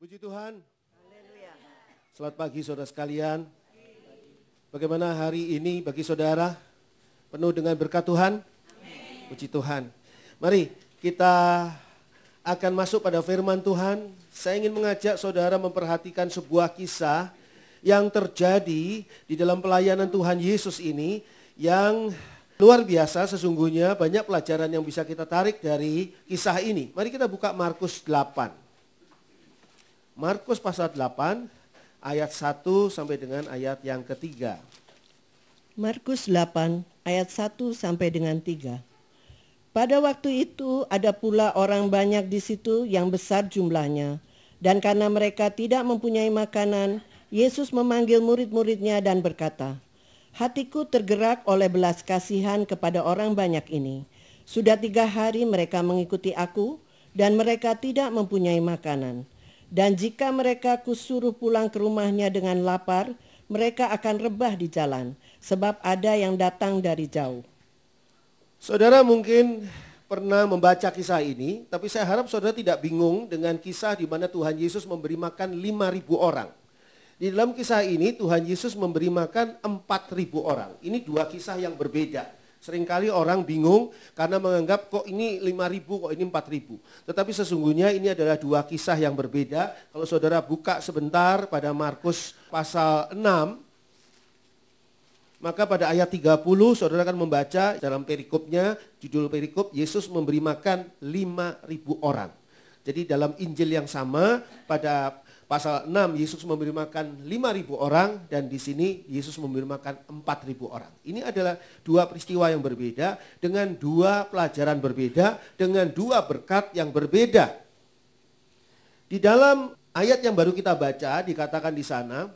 Puji Tuhan. Selamat pagi saudara sekalian. Bagaimana hari ini bagi saudara? Penuh dengan berkat Tuhan? Amin. Puji Tuhan. Mari kita akan masuk pada firman Tuhan. Saya ingin mengajak saudara memperhatikan sebuah kisah yang terjadi di dalam pelayanan Tuhan Yesus ini yang luar biasa sesungguhnya banyak pelajaran yang bisa kita tarik dari kisah ini. Mari kita buka Markus 8. Markus pasal 8 ayat 1 sampai dengan ayat yang ketiga. Markus 8 ayat 1 sampai dengan 3. Pada waktu itu ada pula orang banyak di situ yang besar jumlahnya. Dan karena mereka tidak mempunyai makanan, Yesus memanggil murid-muridnya dan berkata, Hatiku tergerak oleh belas kasihan kepada orang banyak ini. Sudah tiga hari mereka mengikuti aku, dan mereka tidak mempunyai makanan. Dan jika mereka kusuruh pulang ke rumahnya dengan lapar, mereka akan rebah di jalan, sebab ada yang datang dari jauh. Saudara mungkin pernah membaca kisah ini, tapi saya harap saudara tidak bingung dengan kisah di mana Tuhan Yesus memberi makan 5.000 orang. Di dalam kisah ini Tuhan Yesus memberi makan 4.000 orang. Ini dua kisah yang berbeda. Seringkali orang bingung karena menganggap kok ini 5.000, kok ini 4.000. Tetapi sesungguhnya ini adalah dua kisah yang berbeda. Kalau saudara buka sebentar pada Markus pasal 6, maka pada ayat 30 saudara akan membaca dalam perikopnya, judul perikop, Yesus memberi makan 5.000 orang. Jadi dalam Injil yang sama pada pasal 6 Yesus memberi makan 5.000 orang dan di sini Yesus memberi makan 4.000 orang. Ini adalah dua peristiwa yang berbeda dengan dua pelajaran berbeda dengan dua berkat yang berbeda. Di dalam ayat yang baru kita baca dikatakan di sana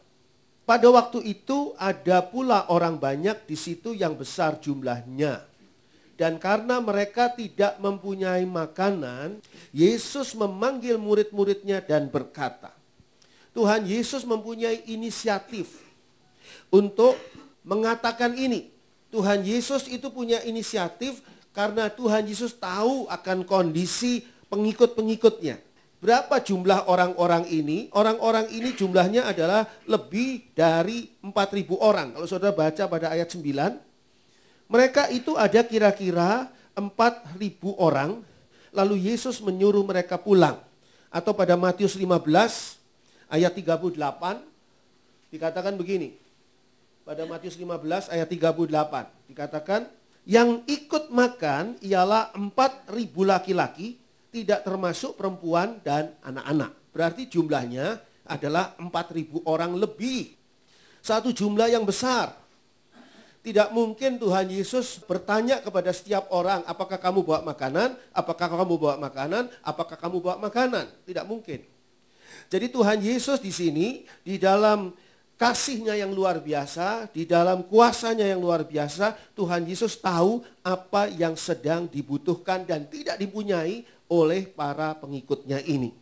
pada waktu itu ada pula orang banyak di situ yang besar jumlahnya. Dan karena mereka tidak mempunyai makanan, Yesus memanggil murid-muridnya dan berkata, Tuhan Yesus mempunyai inisiatif untuk mengatakan ini. Tuhan Yesus itu punya inisiatif karena Tuhan Yesus tahu akan kondisi pengikut-pengikutnya. Berapa jumlah orang-orang ini? Orang-orang ini jumlahnya adalah lebih dari 4.000 orang. Kalau saudara baca pada ayat 9, mereka itu ada kira-kira 4.000 orang. Lalu Yesus menyuruh mereka pulang. Atau pada Matius 15, ayat 38 dikatakan begini. Pada Matius 15 ayat 38 dikatakan yang ikut makan ialah 4000 laki-laki tidak termasuk perempuan dan anak-anak. Berarti jumlahnya adalah 4000 orang lebih. Satu jumlah yang besar. Tidak mungkin Tuhan Yesus bertanya kepada setiap orang, apakah kamu bawa makanan? Apakah kamu bawa makanan? Apakah kamu bawa makanan? Tidak mungkin. Jadi Tuhan Yesus di sini di dalam kasihnya yang luar biasa, di dalam kuasanya yang luar biasa, Tuhan Yesus tahu apa yang sedang dibutuhkan dan tidak dipunyai oleh para pengikutnya ini.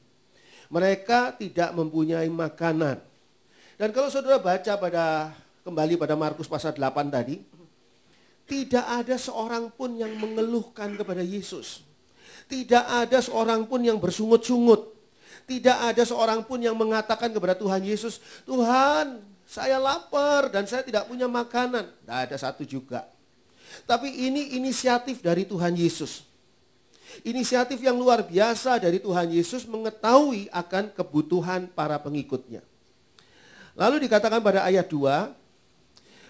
Mereka tidak mempunyai makanan. Dan kalau saudara baca pada kembali pada Markus pasal 8 tadi, tidak ada seorang pun yang mengeluhkan kepada Yesus. Tidak ada seorang pun yang bersungut-sungut. Tidak ada seorang pun yang mengatakan kepada Tuhan Yesus, Tuhan saya lapar dan saya tidak punya makanan. Tidak ada satu juga. Tapi ini inisiatif dari Tuhan Yesus. Inisiatif yang luar biasa dari Tuhan Yesus mengetahui akan kebutuhan para pengikutnya. Lalu dikatakan pada ayat 2,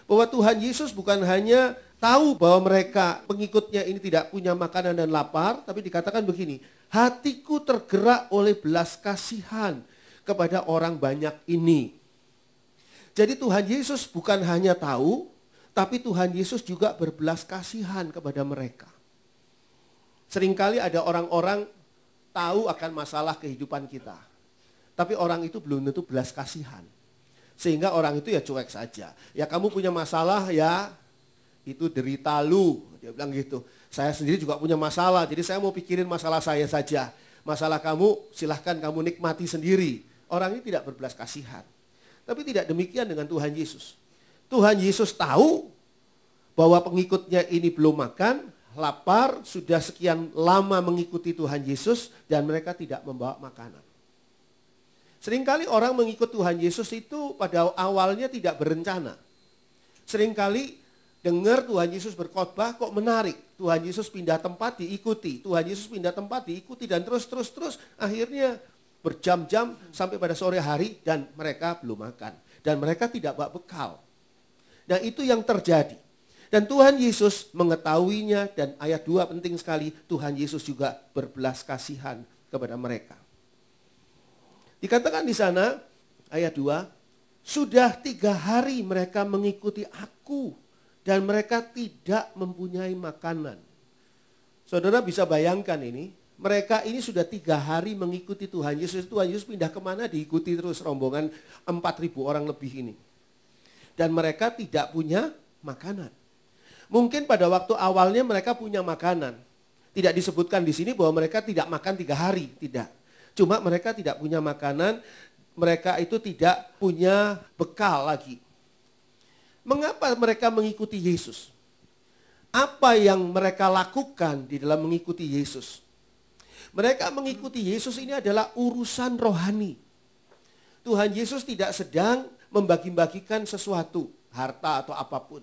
bahwa Tuhan Yesus bukan hanya tahu bahwa mereka pengikutnya ini tidak punya makanan dan lapar, tapi dikatakan begini, Hatiku tergerak oleh belas kasihan kepada orang banyak ini. Jadi Tuhan Yesus bukan hanya tahu, tapi Tuhan Yesus juga berbelas kasihan kepada mereka. Seringkali ada orang-orang tahu akan masalah kehidupan kita. Tapi orang itu belum tentu belas kasihan. Sehingga orang itu ya cuek saja. Ya kamu punya masalah ya, itu derita lu. Dia bilang gitu. Saya sendiri juga punya masalah, jadi saya mau pikirin masalah saya saja. Masalah kamu, silahkan kamu nikmati sendiri. Orang ini tidak berbelas kasihan. Tapi tidak demikian dengan Tuhan Yesus. Tuhan Yesus tahu bahwa pengikutnya ini belum makan, lapar, sudah sekian lama mengikuti Tuhan Yesus, dan mereka tidak membawa makanan. Seringkali orang mengikut Tuhan Yesus itu pada awalnya tidak berencana. Seringkali dengar Tuhan Yesus berkhotbah kok menarik. Tuhan Yesus pindah tempat diikuti, Tuhan Yesus pindah tempat diikuti dan terus terus terus akhirnya berjam-jam sampai pada sore hari dan mereka belum makan dan mereka tidak bawa bekal. Nah, itu yang terjadi. Dan Tuhan Yesus mengetahuinya dan ayat 2 penting sekali, Tuhan Yesus juga berbelas kasihan kepada mereka. Dikatakan di sana ayat 2, sudah tiga hari mereka mengikuti aku dan mereka tidak mempunyai makanan. Saudara bisa bayangkan ini, mereka ini sudah tiga hari mengikuti Tuhan Yesus. Tuhan Yesus pindah kemana diikuti terus rombongan 4.000 orang lebih ini. Dan mereka tidak punya makanan. Mungkin pada waktu awalnya mereka punya makanan. Tidak disebutkan di sini bahwa mereka tidak makan tiga hari, tidak. Cuma mereka tidak punya makanan, mereka itu tidak punya bekal lagi. Mengapa mereka mengikuti Yesus? Apa yang mereka lakukan di dalam mengikuti Yesus? Mereka mengikuti Yesus ini adalah urusan rohani. Tuhan Yesus tidak sedang membagi-bagikan sesuatu, harta atau apapun.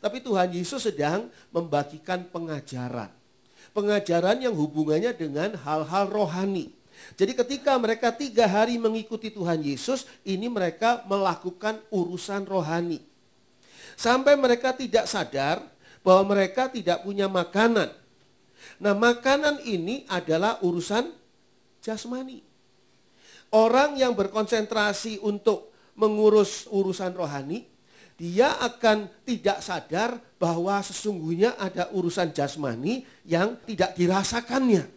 Tapi Tuhan Yesus sedang membagikan pengajaran. Pengajaran yang hubungannya dengan hal-hal rohani. Jadi ketika mereka tiga hari mengikuti Tuhan Yesus, ini mereka melakukan urusan rohani. Sampai mereka tidak sadar bahwa mereka tidak punya makanan. Nah makanan ini adalah urusan jasmani. Orang yang berkonsentrasi untuk mengurus urusan rohani, dia akan tidak sadar bahwa sesungguhnya ada urusan jasmani yang tidak dirasakannya.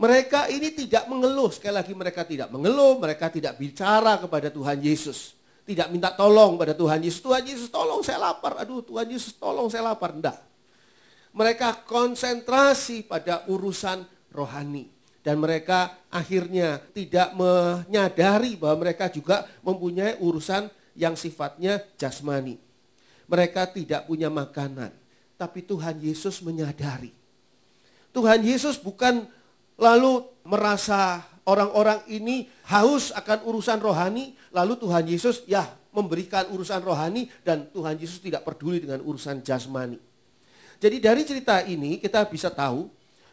Mereka ini tidak mengeluh, sekali lagi mereka tidak mengeluh, mereka tidak bicara kepada Tuhan Yesus tidak minta tolong pada Tuhan Yesus. Tuhan Yesus tolong saya lapar. Aduh Tuhan Yesus tolong saya lapar. tidak Mereka konsentrasi pada urusan rohani. Dan mereka akhirnya tidak menyadari bahwa mereka juga mempunyai urusan yang sifatnya jasmani. Mereka tidak punya makanan. Tapi Tuhan Yesus menyadari. Tuhan Yesus bukan lalu merasa orang-orang ini haus akan urusan rohani, lalu Tuhan Yesus ya memberikan urusan rohani dan Tuhan Yesus tidak peduli dengan urusan jasmani. Jadi dari cerita ini kita bisa tahu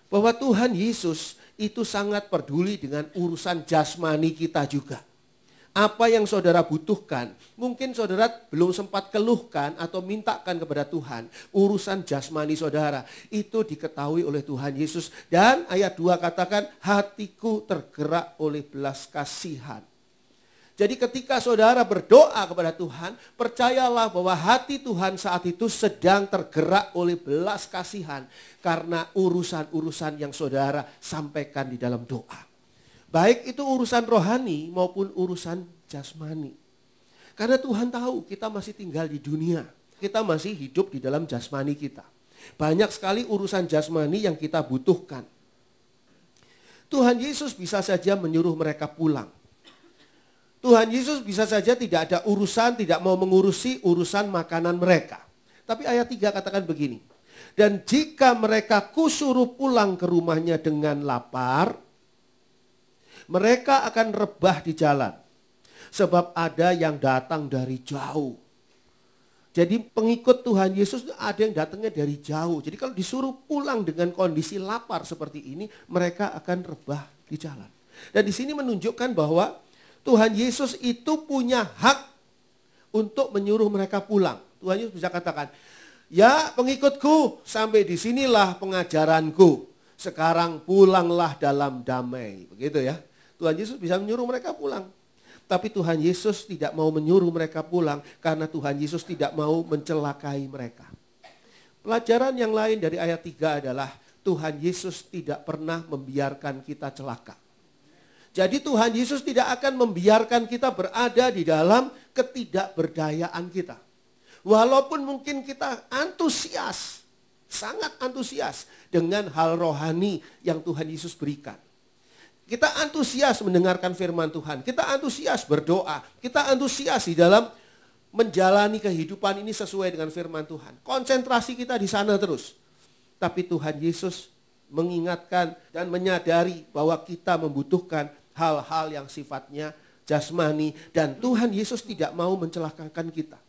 bahwa Tuhan Yesus itu sangat peduli dengan urusan jasmani kita juga apa yang saudara butuhkan, mungkin saudara belum sempat keluhkan atau mintakan kepada Tuhan. Urusan jasmani saudara itu diketahui oleh Tuhan Yesus. Dan ayat 2 katakan, hatiku tergerak oleh belas kasihan. Jadi ketika saudara berdoa kepada Tuhan, percayalah bahwa hati Tuhan saat itu sedang tergerak oleh belas kasihan. Karena urusan-urusan yang saudara sampaikan di dalam doa. Baik itu urusan rohani maupun urusan jasmani. Karena Tuhan tahu kita masih tinggal di dunia. Kita masih hidup di dalam jasmani kita. Banyak sekali urusan jasmani yang kita butuhkan. Tuhan Yesus bisa saja menyuruh mereka pulang. Tuhan Yesus bisa saja tidak ada urusan, tidak mau mengurusi urusan makanan mereka. Tapi ayat 3 katakan begini. Dan jika mereka kusuruh pulang ke rumahnya dengan lapar, mereka akan rebah di jalan. Sebab ada yang datang dari jauh. Jadi pengikut Tuhan Yesus ada yang datangnya dari jauh. Jadi kalau disuruh pulang dengan kondisi lapar seperti ini, mereka akan rebah di jalan. Dan di sini menunjukkan bahwa Tuhan Yesus itu punya hak untuk menyuruh mereka pulang. Tuhan Yesus bisa katakan, "Ya pengikutku, sampai disinilah pengajaranku. Sekarang pulanglah dalam damai." Begitu ya. Tuhan Yesus bisa menyuruh mereka pulang. Tapi Tuhan Yesus tidak mau menyuruh mereka pulang karena Tuhan Yesus tidak mau mencelakai mereka. Pelajaran yang lain dari ayat 3 adalah Tuhan Yesus tidak pernah membiarkan kita celaka. Jadi Tuhan Yesus tidak akan membiarkan kita berada di dalam ketidakberdayaan kita. Walaupun mungkin kita antusias, sangat antusias dengan hal rohani yang Tuhan Yesus berikan. Kita antusias mendengarkan firman Tuhan, kita antusias berdoa, kita antusias di dalam menjalani kehidupan ini sesuai dengan firman Tuhan. Konsentrasi kita di sana terus. Tapi Tuhan Yesus mengingatkan dan menyadari bahwa kita membutuhkan hal-hal yang sifatnya jasmani dan Tuhan Yesus tidak mau mencelakakan kita.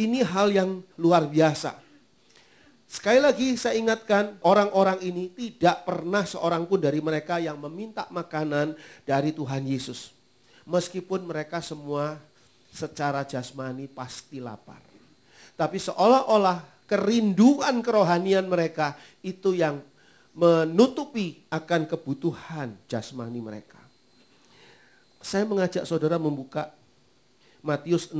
Ini hal yang luar biasa. Sekali lagi saya ingatkan orang-orang ini tidak pernah seorang pun dari mereka yang meminta makanan dari Tuhan Yesus. Meskipun mereka semua secara jasmani pasti lapar. Tapi seolah-olah kerinduan kerohanian mereka itu yang menutupi akan kebutuhan jasmani mereka. Saya mengajak saudara membuka Matius 6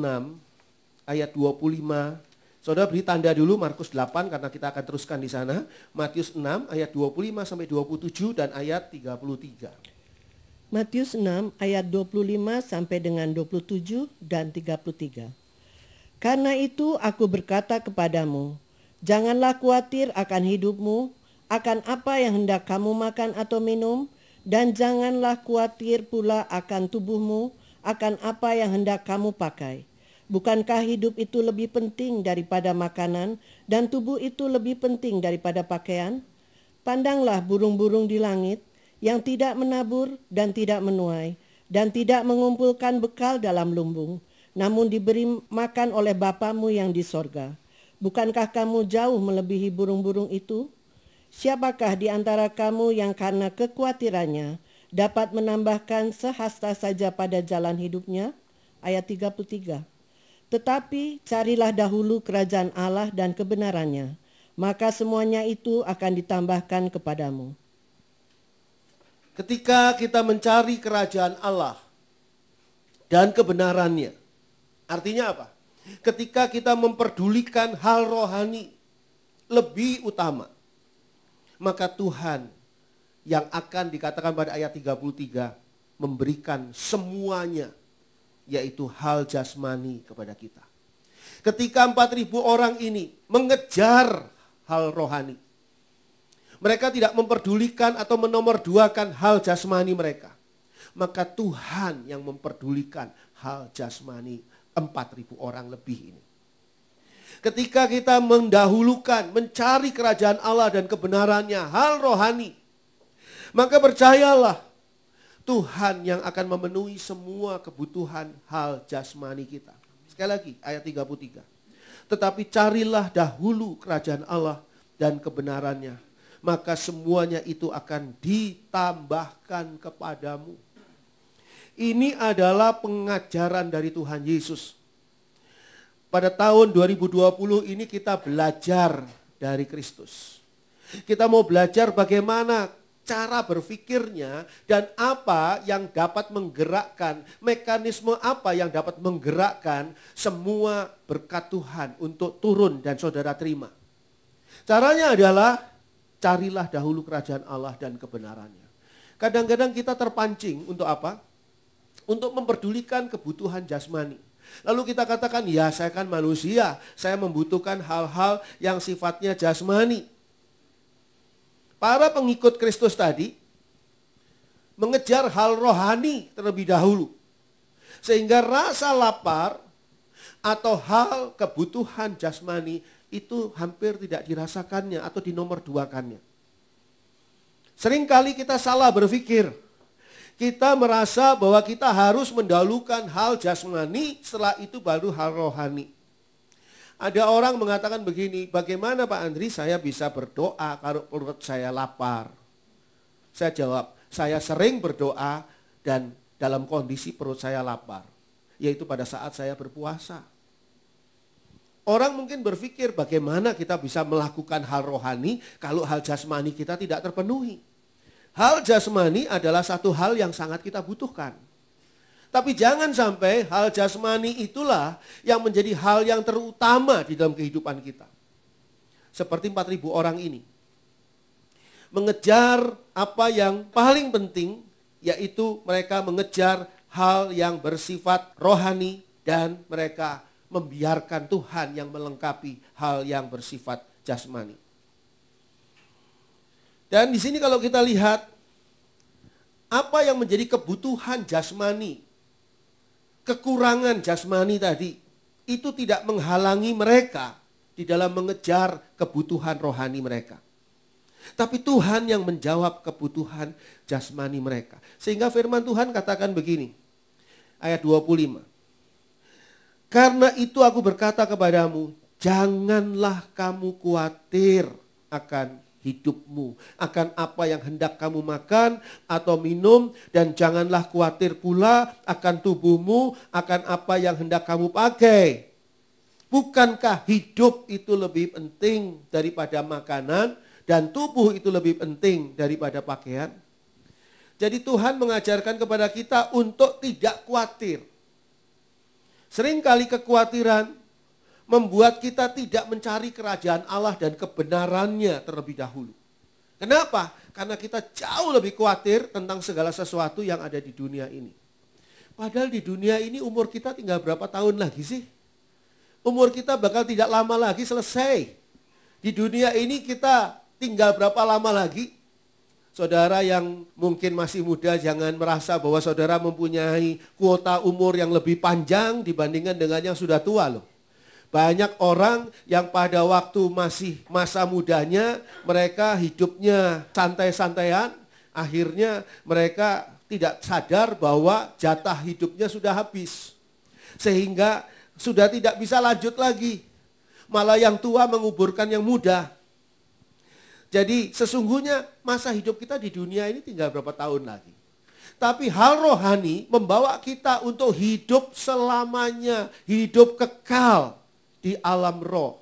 ayat 25 Saudara beri tanda dulu Markus 8 karena kita akan teruskan di sana. Matius 6 ayat 25 sampai 27 dan ayat 33. Matius 6 ayat 25 sampai dengan 27 dan 33. Karena itu aku berkata kepadamu, janganlah khawatir akan hidupmu, akan apa yang hendak kamu makan atau minum, dan janganlah khawatir pula akan tubuhmu, akan apa yang hendak kamu pakai. Bukankah hidup itu lebih penting daripada makanan, dan tubuh itu lebih penting daripada pakaian? Pandanglah burung-burung di langit yang tidak menabur dan tidak menuai, dan tidak mengumpulkan bekal dalam lumbung, namun diberi makan oleh Bapamu yang di sorga. Bukankah kamu jauh melebihi burung-burung itu? Siapakah di antara kamu yang karena kekhawatirannya dapat menambahkan sehasta saja pada jalan hidupnya? Ayat 33. Tetapi carilah dahulu kerajaan Allah dan kebenarannya, maka semuanya itu akan ditambahkan kepadamu. Ketika kita mencari kerajaan Allah dan kebenarannya, artinya apa? Ketika kita memperdulikan hal rohani lebih utama, maka Tuhan yang akan dikatakan pada ayat 33 memberikan semuanya yaitu hal jasmani kepada kita. Ketika 4000 orang ini mengejar hal rohani. Mereka tidak memperdulikan atau menomorduakan hal jasmani mereka. Maka Tuhan yang memperdulikan hal jasmani 4000 orang lebih ini. Ketika kita mendahulukan mencari kerajaan Allah dan kebenarannya, hal rohani, maka percayalah Tuhan yang akan memenuhi semua kebutuhan hal jasmani kita. Sekali lagi ayat 33. Tetapi carilah dahulu kerajaan Allah dan kebenarannya. Maka semuanya itu akan ditambahkan kepadamu. Ini adalah pengajaran dari Tuhan Yesus. Pada tahun 2020 ini kita belajar dari Kristus. Kita mau belajar bagaimana cara berpikirnya dan apa yang dapat menggerakkan, mekanisme apa yang dapat menggerakkan semua berkat Tuhan untuk turun dan saudara terima. Caranya adalah carilah dahulu kerajaan Allah dan kebenarannya. Kadang-kadang kita terpancing untuk apa? Untuk memperdulikan kebutuhan jasmani. Lalu kita katakan, ya saya kan manusia, saya membutuhkan hal-hal yang sifatnya jasmani para pengikut Kristus tadi mengejar hal rohani terlebih dahulu. Sehingga rasa lapar atau hal kebutuhan jasmani itu hampir tidak dirasakannya atau duakannya. Seringkali kita salah berpikir. Kita merasa bahwa kita harus mendahulukan hal jasmani, setelah itu baru hal rohani. Ada orang mengatakan begini, bagaimana Pak Andri saya bisa berdoa kalau perut saya lapar? Saya jawab, saya sering berdoa dan dalam kondisi perut saya lapar, yaitu pada saat saya berpuasa. Orang mungkin berpikir bagaimana kita bisa melakukan hal rohani kalau hal jasmani kita tidak terpenuhi. Hal jasmani adalah satu hal yang sangat kita butuhkan. Tapi jangan sampai hal jasmani itulah yang menjadi hal yang terutama di dalam kehidupan kita. Seperti 4.000 orang ini. Mengejar apa yang paling penting, yaitu mereka mengejar hal yang bersifat rohani dan mereka membiarkan Tuhan yang melengkapi hal yang bersifat jasmani. Dan di sini kalau kita lihat apa yang menjadi kebutuhan jasmani kekurangan jasmani tadi itu tidak menghalangi mereka di dalam mengejar kebutuhan rohani mereka. Tapi Tuhan yang menjawab kebutuhan jasmani mereka. Sehingga firman Tuhan katakan begini. Ayat 25. Karena itu aku berkata kepadamu, janganlah kamu khawatir akan hidupmu, akan apa yang hendak kamu makan atau minum, dan janganlah khawatir pula akan tubuhmu, akan apa yang hendak kamu pakai. Bukankah hidup itu lebih penting daripada makanan, dan tubuh itu lebih penting daripada pakaian? Jadi, Tuhan mengajarkan kepada kita untuk tidak khawatir. Seringkali kekhawatiran membuat kita tidak mencari kerajaan Allah dan kebenarannya terlebih dahulu. Kenapa? Karena kita jauh lebih khawatir tentang segala sesuatu yang ada di dunia ini. Padahal di dunia ini umur kita tinggal berapa tahun lagi sih? Umur kita bakal tidak lama lagi selesai. Di dunia ini kita tinggal berapa lama lagi? Saudara yang mungkin masih muda jangan merasa bahwa saudara mempunyai kuota umur yang lebih panjang dibandingkan dengan yang sudah tua loh. Banyak orang yang pada waktu masih masa mudanya mereka hidupnya santai-santaian, akhirnya mereka tidak sadar bahwa jatah hidupnya sudah habis. Sehingga sudah tidak bisa lanjut lagi. Malah yang tua menguburkan yang muda. Jadi sesungguhnya masa hidup kita di dunia ini tinggal berapa tahun lagi. Tapi hal rohani membawa kita untuk hidup selamanya, hidup kekal di alam roh.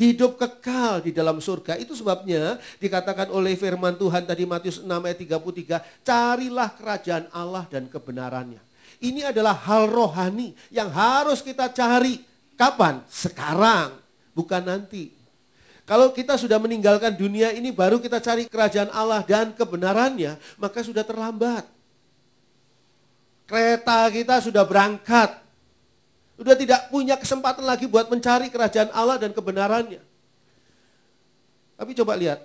Hidup kekal di dalam surga. Itu sebabnya dikatakan oleh firman Tuhan tadi Matius 6 ayat 33. Carilah kerajaan Allah dan kebenarannya. Ini adalah hal rohani yang harus kita cari. Kapan? Sekarang. Bukan nanti. Kalau kita sudah meninggalkan dunia ini baru kita cari kerajaan Allah dan kebenarannya, maka sudah terlambat. Kereta kita sudah berangkat, sudah tidak punya kesempatan lagi buat mencari kerajaan Allah dan kebenarannya. Tapi coba lihat,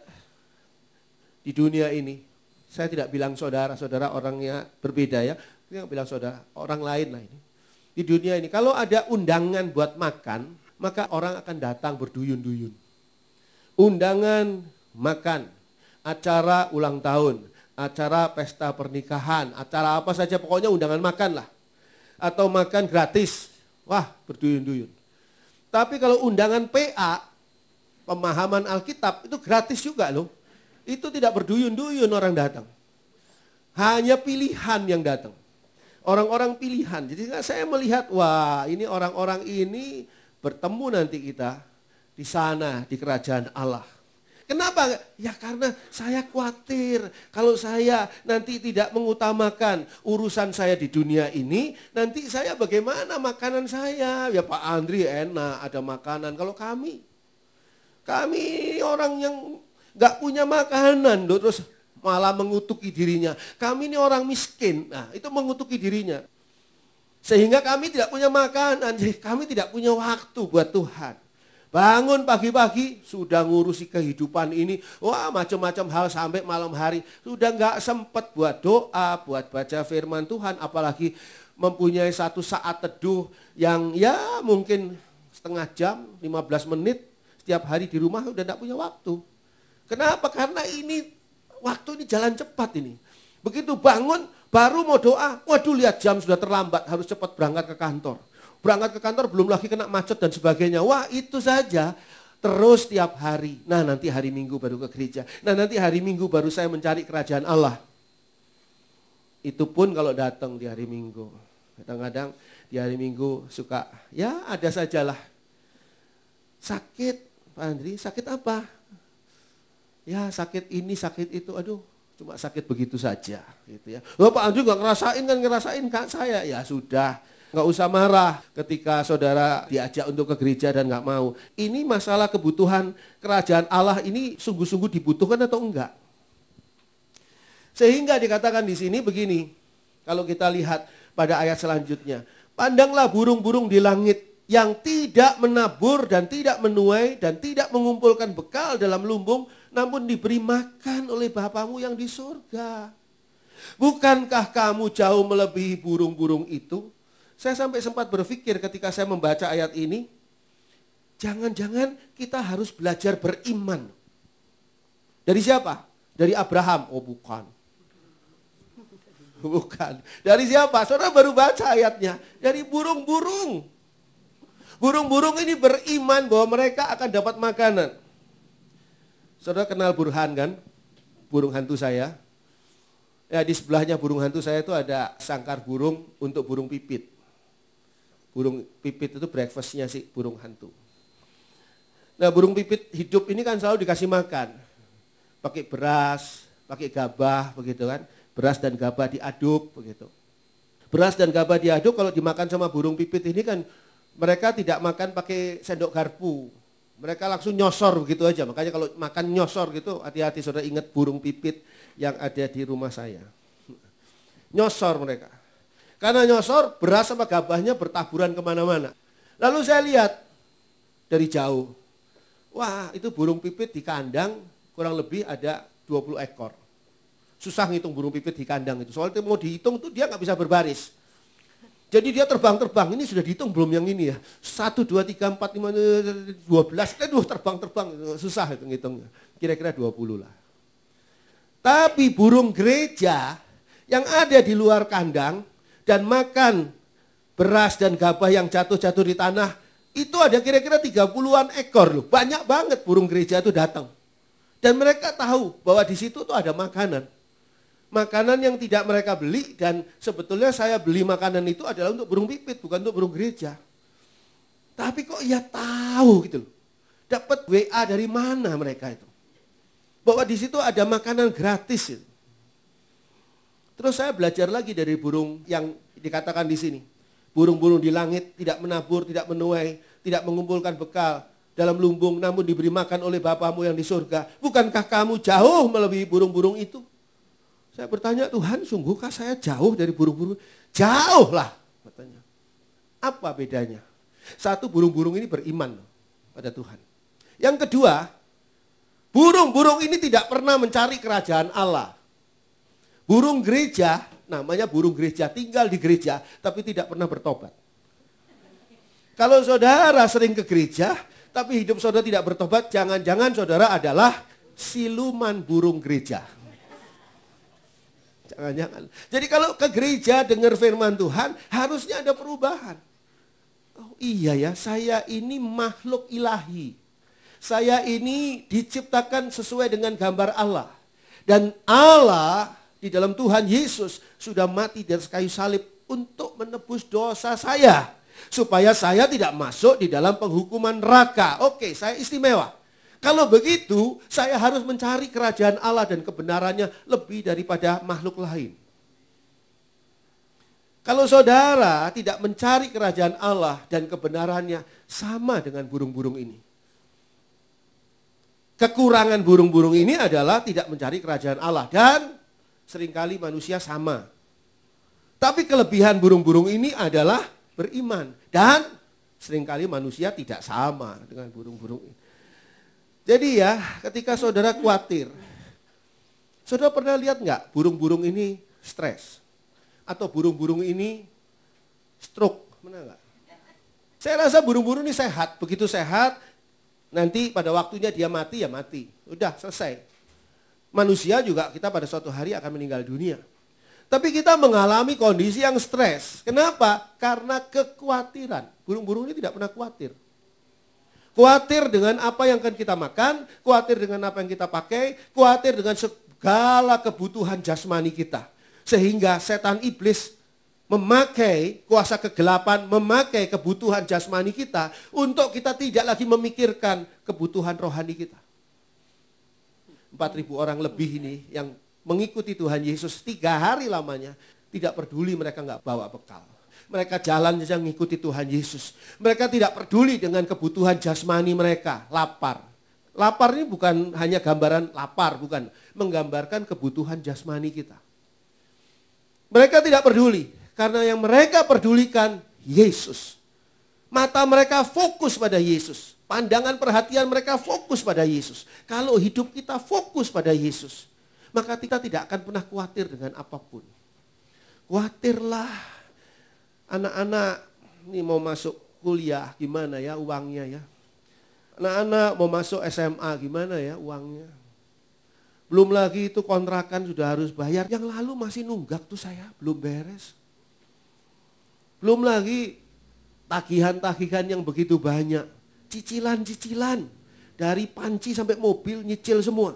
di dunia ini, saya tidak bilang saudara-saudara orangnya berbeda ya. Saya bilang saudara, orang lain lah ini. Di dunia ini, kalau ada undangan buat makan, maka orang akan datang berduyun-duyun. Undangan makan, acara ulang tahun, acara pesta pernikahan, acara apa saja pokoknya undangan makan lah. Atau makan gratis, Wah, berduyun-duyun. Tapi kalau undangan PA, pemahaman Alkitab, itu gratis juga loh. Itu tidak berduyun-duyun orang datang. Hanya pilihan yang datang. Orang-orang pilihan. Jadi kan saya melihat, wah ini orang-orang ini bertemu nanti kita di sana, di kerajaan Allah. Kenapa? Ya karena saya khawatir kalau saya nanti tidak mengutamakan urusan saya di dunia ini, nanti saya bagaimana makanan saya? Ya Pak Andri enak ada makanan. Kalau kami, kami orang yang nggak punya makanan, loh, terus malah mengutuki dirinya. Kami ini orang miskin, nah itu mengutuki dirinya. Sehingga kami tidak punya makanan, kami tidak punya waktu buat Tuhan. Bangun pagi-pagi sudah ngurusi kehidupan ini. Wah macam-macam hal sampai malam hari. Sudah nggak sempat buat doa, buat baca firman Tuhan. Apalagi mempunyai satu saat teduh yang ya mungkin setengah jam, 15 menit setiap hari di rumah sudah nggak punya waktu. Kenapa? Karena ini waktu ini jalan cepat ini. Begitu bangun baru mau doa, waduh lihat jam sudah terlambat, harus cepat berangkat ke kantor. Berangkat ke kantor belum lagi kena macet dan sebagainya. Wah itu saja terus tiap hari. Nah nanti hari Minggu baru ke gereja. Nah nanti hari Minggu baru saya mencari kerajaan Allah. Itu pun kalau datang di hari Minggu. Kadang-kadang di hari Minggu suka ya ada sajalah. Sakit Pak Andri, sakit apa? Ya sakit ini, sakit itu. Aduh, cuma sakit begitu saja gitu ya. Loh Pak Andri nggak ngerasain kan ngerasain kan saya. Ya sudah, nggak usah marah ketika saudara diajak untuk ke gereja dan nggak mau. Ini masalah kebutuhan kerajaan Allah ini sungguh-sungguh dibutuhkan atau enggak. Sehingga dikatakan di sini begini, kalau kita lihat pada ayat selanjutnya. Pandanglah burung-burung di langit yang tidak menabur dan tidak menuai dan tidak mengumpulkan bekal dalam lumbung, namun diberi makan oleh Bapamu yang di surga. Bukankah kamu jauh melebihi burung-burung itu? Saya sampai sempat berpikir ketika saya membaca ayat ini, jangan-jangan kita harus belajar beriman. Dari siapa? Dari Abraham. Oh bukan. Bukan. Dari siapa? Saudara baru baca ayatnya. Dari burung-burung. Burung-burung ini beriman bahwa mereka akan dapat makanan. Saudara kenal burhan kan? Burung hantu saya. Ya, di sebelahnya burung hantu saya itu ada sangkar burung untuk burung pipit burung pipit itu breakfastnya si burung hantu. Nah burung pipit hidup ini kan selalu dikasih makan. Pakai beras, pakai gabah begitu kan. Beras dan gabah diaduk begitu. Beras dan gabah diaduk kalau dimakan sama burung pipit ini kan mereka tidak makan pakai sendok garpu. Mereka langsung nyosor begitu aja. Makanya kalau makan nyosor gitu hati-hati saudara ingat burung pipit yang ada di rumah saya. Nyosor mereka. Karena nyosor, beras sama gabahnya bertaburan kemana-mana. Lalu saya lihat dari jauh. Wah, itu burung pipit di kandang kurang lebih ada 20 ekor. Susah ngitung burung pipit di kandang itu. Soalnya mau dihitung tuh dia nggak bisa berbaris. Jadi dia terbang-terbang, ini sudah dihitung belum yang ini ya. Satu, dua, tiga, empat, lima, dua belas, aduh eh, terbang-terbang, susah itu ngitungnya. Kira-kira dua puluh lah. Tapi burung gereja yang ada di luar kandang, dan makan beras dan gabah yang jatuh-jatuh di tanah, itu ada kira-kira 30-an ekor loh. Banyak banget burung gereja itu datang. Dan mereka tahu bahwa di situ tuh ada makanan. Makanan yang tidak mereka beli dan sebetulnya saya beli makanan itu adalah untuk burung pipit, bukan untuk burung gereja. Tapi kok ia tahu gitu loh. Dapat WA dari mana mereka itu? Bahwa di situ ada makanan gratis Gitu. Terus saya belajar lagi dari burung yang dikatakan di sini. Burung-burung di langit tidak menabur, tidak menuai, tidak mengumpulkan bekal dalam lumbung namun diberi makan oleh Bapamu yang di surga. Bukankah kamu jauh melebihi burung-burung itu? Saya bertanya, Tuhan sungguhkah saya jauh dari burung-burung? Jauh lah, katanya. Apa bedanya? Satu, burung-burung ini beriman pada Tuhan. Yang kedua, burung-burung ini tidak pernah mencari kerajaan Allah. Burung gereja, namanya burung gereja, tinggal di gereja tapi tidak pernah bertobat. Kalau saudara sering ke gereja, tapi hidup saudara tidak bertobat, jangan-jangan saudara adalah siluman burung gereja. Jangan-jangan. Jadi kalau ke gereja dengar firman Tuhan, harusnya ada perubahan. Oh iya ya, saya ini makhluk ilahi. Saya ini diciptakan sesuai dengan gambar Allah. Dan Allah di dalam Tuhan Yesus sudah mati di atas kayu salib untuk menebus dosa saya. Supaya saya tidak masuk di dalam penghukuman neraka. Oke, saya istimewa. Kalau begitu, saya harus mencari kerajaan Allah dan kebenarannya lebih daripada makhluk lain. Kalau saudara tidak mencari kerajaan Allah dan kebenarannya sama dengan burung-burung ini. Kekurangan burung-burung ini adalah tidak mencari kerajaan Allah dan seringkali manusia sama. Tapi kelebihan burung-burung ini adalah beriman. Dan seringkali manusia tidak sama dengan burung-burung ini. Jadi ya, ketika saudara khawatir, saudara pernah lihat nggak burung-burung ini stres? Atau burung-burung ini stroke? Pernah nggak? Saya rasa burung-burung ini sehat. Begitu sehat, nanti pada waktunya dia mati ya mati. Udah selesai manusia juga kita pada suatu hari akan meninggal dunia. Tapi kita mengalami kondisi yang stres. Kenapa? Karena kekhawatiran. Burung-burung ini tidak pernah khawatir. Khawatir dengan apa yang akan kita makan, khawatir dengan apa yang kita pakai, khawatir dengan segala kebutuhan jasmani kita. Sehingga setan iblis memakai kuasa kegelapan, memakai kebutuhan jasmani kita untuk kita tidak lagi memikirkan kebutuhan rohani kita. 4.000 orang lebih ini yang mengikuti Tuhan Yesus tiga hari lamanya. Tidak peduli mereka nggak bawa bekal. Mereka jalan saja mengikuti Tuhan Yesus. Mereka tidak peduli dengan kebutuhan jasmani mereka, lapar. Lapar ini bukan hanya gambaran lapar, bukan. Menggambarkan kebutuhan jasmani kita. Mereka tidak peduli, karena yang mereka pedulikan Yesus. Mata mereka fokus pada Yesus. Pandangan perhatian mereka fokus pada Yesus. Kalau hidup kita fokus pada Yesus, maka kita tidak akan pernah khawatir dengan apapun. Khawatirlah anak-anak ini mau masuk kuliah gimana ya uangnya ya. Anak-anak mau masuk SMA gimana ya uangnya. Belum lagi itu kontrakan sudah harus bayar. Yang lalu masih nunggak tuh saya, belum beres. Belum lagi tagihan-tagihan yang begitu banyak cicilan-cicilan dari panci sampai mobil nyicil semua.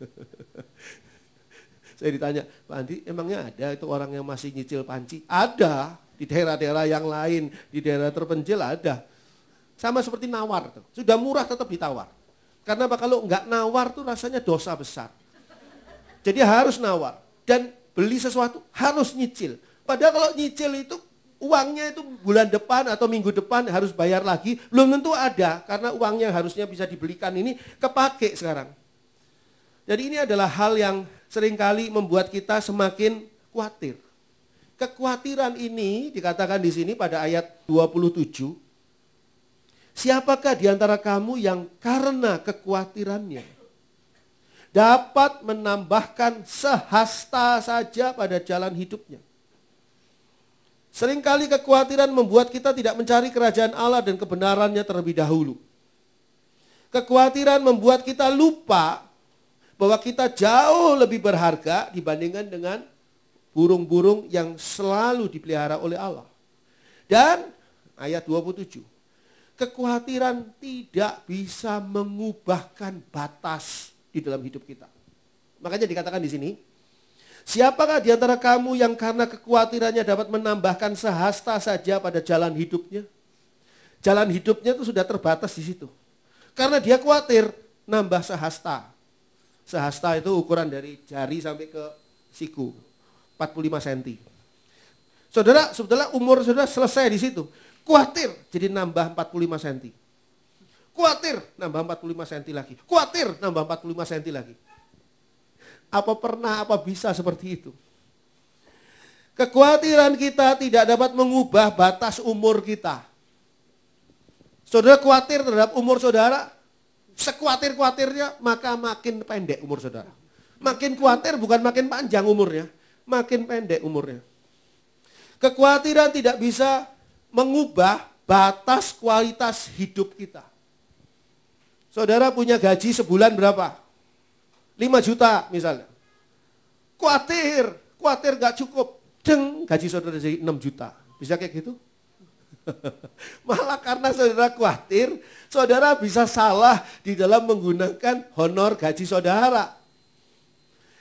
Saya ditanya, Pak Andi, emangnya ada itu orang yang masih nyicil panci? Ada, di daerah-daerah yang lain, di daerah terpencil ada. Sama seperti nawar, tuh. sudah murah tetap ditawar. Karena apa kalau nggak nawar tuh rasanya dosa besar. Jadi harus nawar dan beli sesuatu harus nyicil. Padahal kalau nyicil itu uangnya itu bulan depan atau minggu depan harus bayar lagi, belum tentu ada karena uangnya yang harusnya bisa dibelikan ini kepake sekarang. Jadi ini adalah hal yang seringkali membuat kita semakin khawatir. Kekhawatiran ini dikatakan di sini pada ayat 27. Siapakah di antara kamu yang karena kekhawatirannya dapat menambahkan sehasta saja pada jalan hidupnya? Seringkali kekhawatiran membuat kita tidak mencari kerajaan Allah dan kebenarannya terlebih dahulu. Kekhawatiran membuat kita lupa bahwa kita jauh lebih berharga dibandingkan dengan burung-burung yang selalu dipelihara oleh Allah. Dan ayat 27. Kekhawatiran tidak bisa mengubahkan batas di dalam hidup kita. Makanya dikatakan di sini, Siapakah di antara kamu yang karena kekhawatirannya dapat menambahkan sehasta saja pada jalan hidupnya? Jalan hidupnya itu sudah terbatas di situ. Karena dia khawatir nambah sehasta. Sehasta itu ukuran dari jari sampai ke siku. 45 cm. Saudara, sebetulnya umur saudara selesai di situ. Khawatir jadi nambah 45 cm. Khawatir nambah 45 cm lagi. Khawatir nambah 45 cm lagi apa pernah, apa bisa seperti itu? Kekhawatiran kita tidak dapat mengubah batas umur kita. Saudara khawatir terhadap umur saudara, sekuatir-kuatirnya maka makin pendek umur saudara. Makin khawatir bukan makin panjang umurnya, makin pendek umurnya. Kekhawatiran tidak bisa mengubah batas kualitas hidup kita. Saudara punya gaji sebulan berapa? 5 juta misalnya. Kuatir, kuatir gak cukup. Deng, gaji saudara jadi 6 juta. Bisa kayak gitu? Malah karena saudara kuatir, saudara bisa salah di dalam menggunakan honor gaji saudara.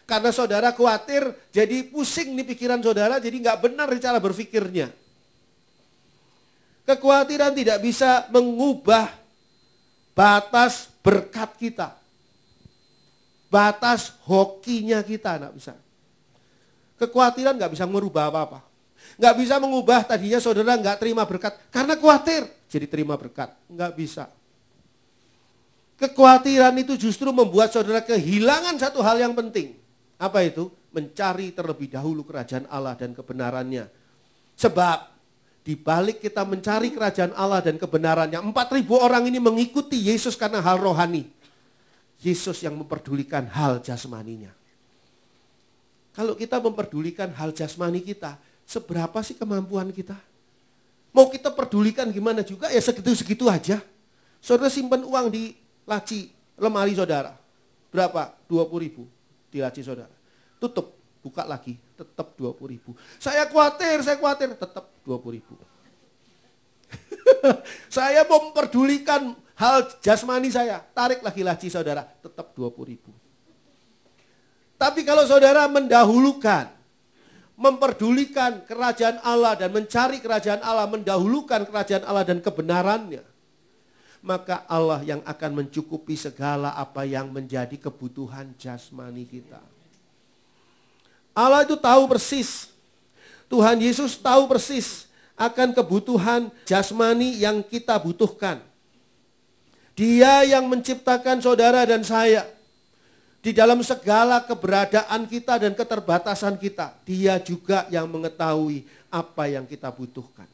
Karena saudara kuatir, jadi pusing nih pikiran saudara, jadi nggak benar cara berpikirnya. Kekhawatiran tidak bisa mengubah batas berkat kita. Batas hokinya kita nggak bisa. Kekhawatiran nggak bisa merubah apa-apa. Nggak bisa mengubah tadinya saudara nggak terima berkat. Karena khawatir jadi terima berkat. Nggak bisa. Kekhawatiran itu justru membuat saudara kehilangan satu hal yang penting. Apa itu? Mencari terlebih dahulu kerajaan Allah dan kebenarannya. Sebab di balik kita mencari kerajaan Allah dan kebenarannya, 4000 orang ini mengikuti Yesus karena hal rohani. Yesus yang memperdulikan hal jasmaninya. Kalau kita memperdulikan hal jasmani kita, seberapa sih kemampuan kita? Mau kita perdulikan gimana juga ya segitu-segitu aja. Saudara simpan uang di laci lemari saudara. Berapa? 20 ribu di laci saudara. Tutup, buka lagi, tetap 20 ribu. Saya khawatir, saya khawatir, tetap 20 ribu. saya memperdulikan hal jasmani saya, tarik lagi laci saudara, tetap 20 ribu. Tapi kalau saudara mendahulukan, memperdulikan kerajaan Allah dan mencari kerajaan Allah, mendahulukan kerajaan Allah dan kebenarannya, maka Allah yang akan mencukupi segala apa yang menjadi kebutuhan jasmani kita. Allah itu tahu persis. Tuhan Yesus tahu persis akan kebutuhan jasmani yang kita butuhkan. Dia yang menciptakan saudara dan saya. Di dalam segala keberadaan kita dan keterbatasan kita, dia juga yang mengetahui apa yang kita butuhkan.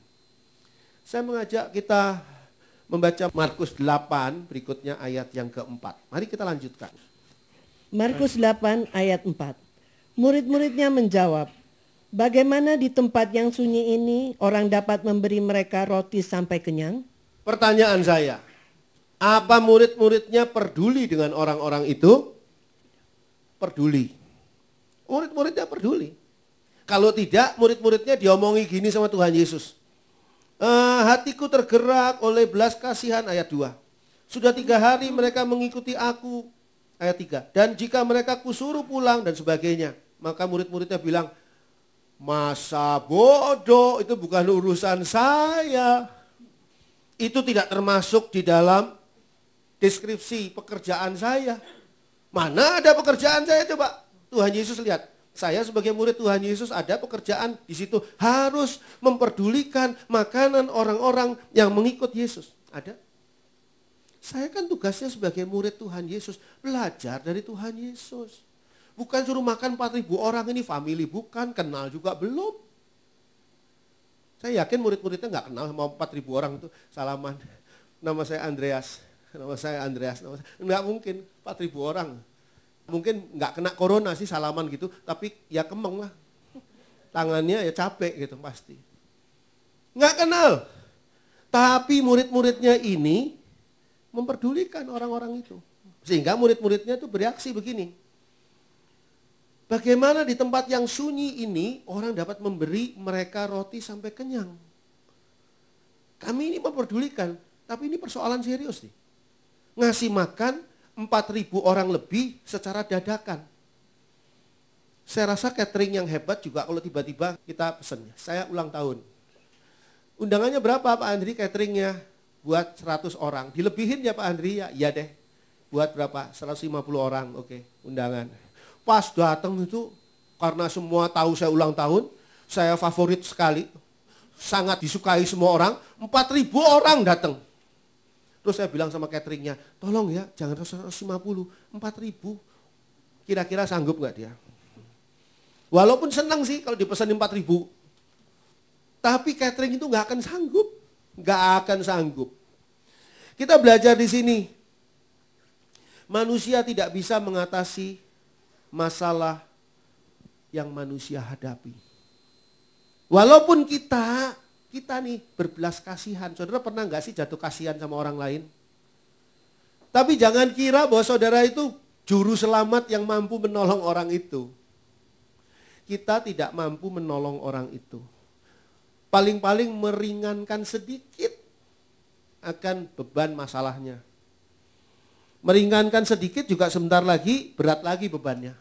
Saya mengajak kita membaca Markus 8 berikutnya ayat yang keempat. Mari kita lanjutkan. Markus 8 ayat 4. Murid-muridnya menjawab, Bagaimana di tempat yang sunyi ini orang dapat memberi mereka roti sampai kenyang? Pertanyaan saya, apa murid-muridnya peduli dengan orang-orang itu? Peduli. Murid-muridnya peduli. Kalau tidak, murid-muridnya diomongi gini sama Tuhan Yesus. E, hatiku tergerak oleh belas kasihan, ayat 2. Sudah tiga hari mereka mengikuti aku, ayat 3. Dan jika mereka kusuruh pulang dan sebagainya. Maka murid-muridnya bilang, masa bodoh itu bukan urusan saya. Itu tidak termasuk di dalam deskripsi pekerjaan saya. Mana ada pekerjaan saya coba? Tuhan Yesus lihat, saya sebagai murid Tuhan Yesus ada pekerjaan di situ harus memperdulikan makanan orang-orang yang mengikut Yesus. Ada? Saya kan tugasnya sebagai murid Tuhan Yesus, belajar dari Tuhan Yesus. Bukan suruh makan 4000 orang ini family bukan, kenal juga belum. Saya yakin murid-muridnya nggak kenal sama 4000 orang itu salaman. Nama saya Andreas nama saya Andreas, nama saya. Enggak mungkin, 4000 orang. Mungkin enggak kena corona sih salaman gitu, tapi ya kemeng lah. Tangannya ya capek gitu pasti. Enggak kenal. Tapi murid-muridnya ini memperdulikan orang-orang itu. Sehingga murid-muridnya itu bereaksi begini. Bagaimana di tempat yang sunyi ini orang dapat memberi mereka roti sampai kenyang. Kami ini memperdulikan, tapi ini persoalan serius nih ngasih makan 4.000 orang lebih secara dadakan. Saya rasa catering yang hebat juga kalau tiba-tiba kita pesen. Saya ulang tahun. Undangannya berapa Pak Andri cateringnya? Buat 100 orang. Dilebihin ya Pak Andri? Ya, ya deh. Buat berapa? 150 orang. Oke, undangan. Pas datang itu karena semua tahu saya ulang tahun, saya favorit sekali. Sangat disukai semua orang. 4.000 orang datang. Terus saya bilang sama cateringnya, tolong ya jangan 150, ribu Kira-kira sanggup gak dia? Walaupun senang sih kalau dipesan 4 ribu Tapi catering itu gak akan sanggup. Gak akan sanggup. Kita belajar di sini. Manusia tidak bisa mengatasi masalah yang manusia hadapi. Walaupun kita kita nih berbelas kasihan. Saudara pernah nggak sih jatuh kasihan sama orang lain? Tapi jangan kira bahwa saudara itu juru selamat yang mampu menolong orang itu. Kita tidak mampu menolong orang itu. Paling-paling meringankan sedikit akan beban masalahnya. Meringankan sedikit juga sebentar lagi berat lagi bebannya.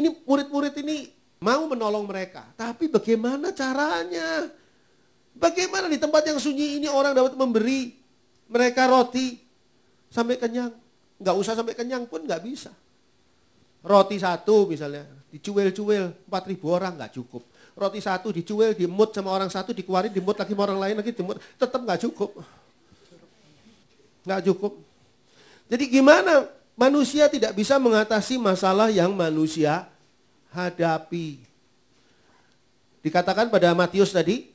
Ini murid-murid ini mau menolong mereka, tapi bagaimana caranya? Bagaimana di tempat yang sunyi ini orang dapat memberi mereka roti sampai kenyang? Nggak usah sampai kenyang pun nggak bisa. Roti satu misalnya, dicuil-cuil 4000 orang nggak cukup. Roti satu dicuil, dimut sama orang satu, dikeluarin, dimut lagi sama orang lain lagi, dimut, tetap nggak cukup. Nggak cukup. Jadi gimana manusia tidak bisa mengatasi masalah yang manusia hadapi. Dikatakan pada Matius tadi,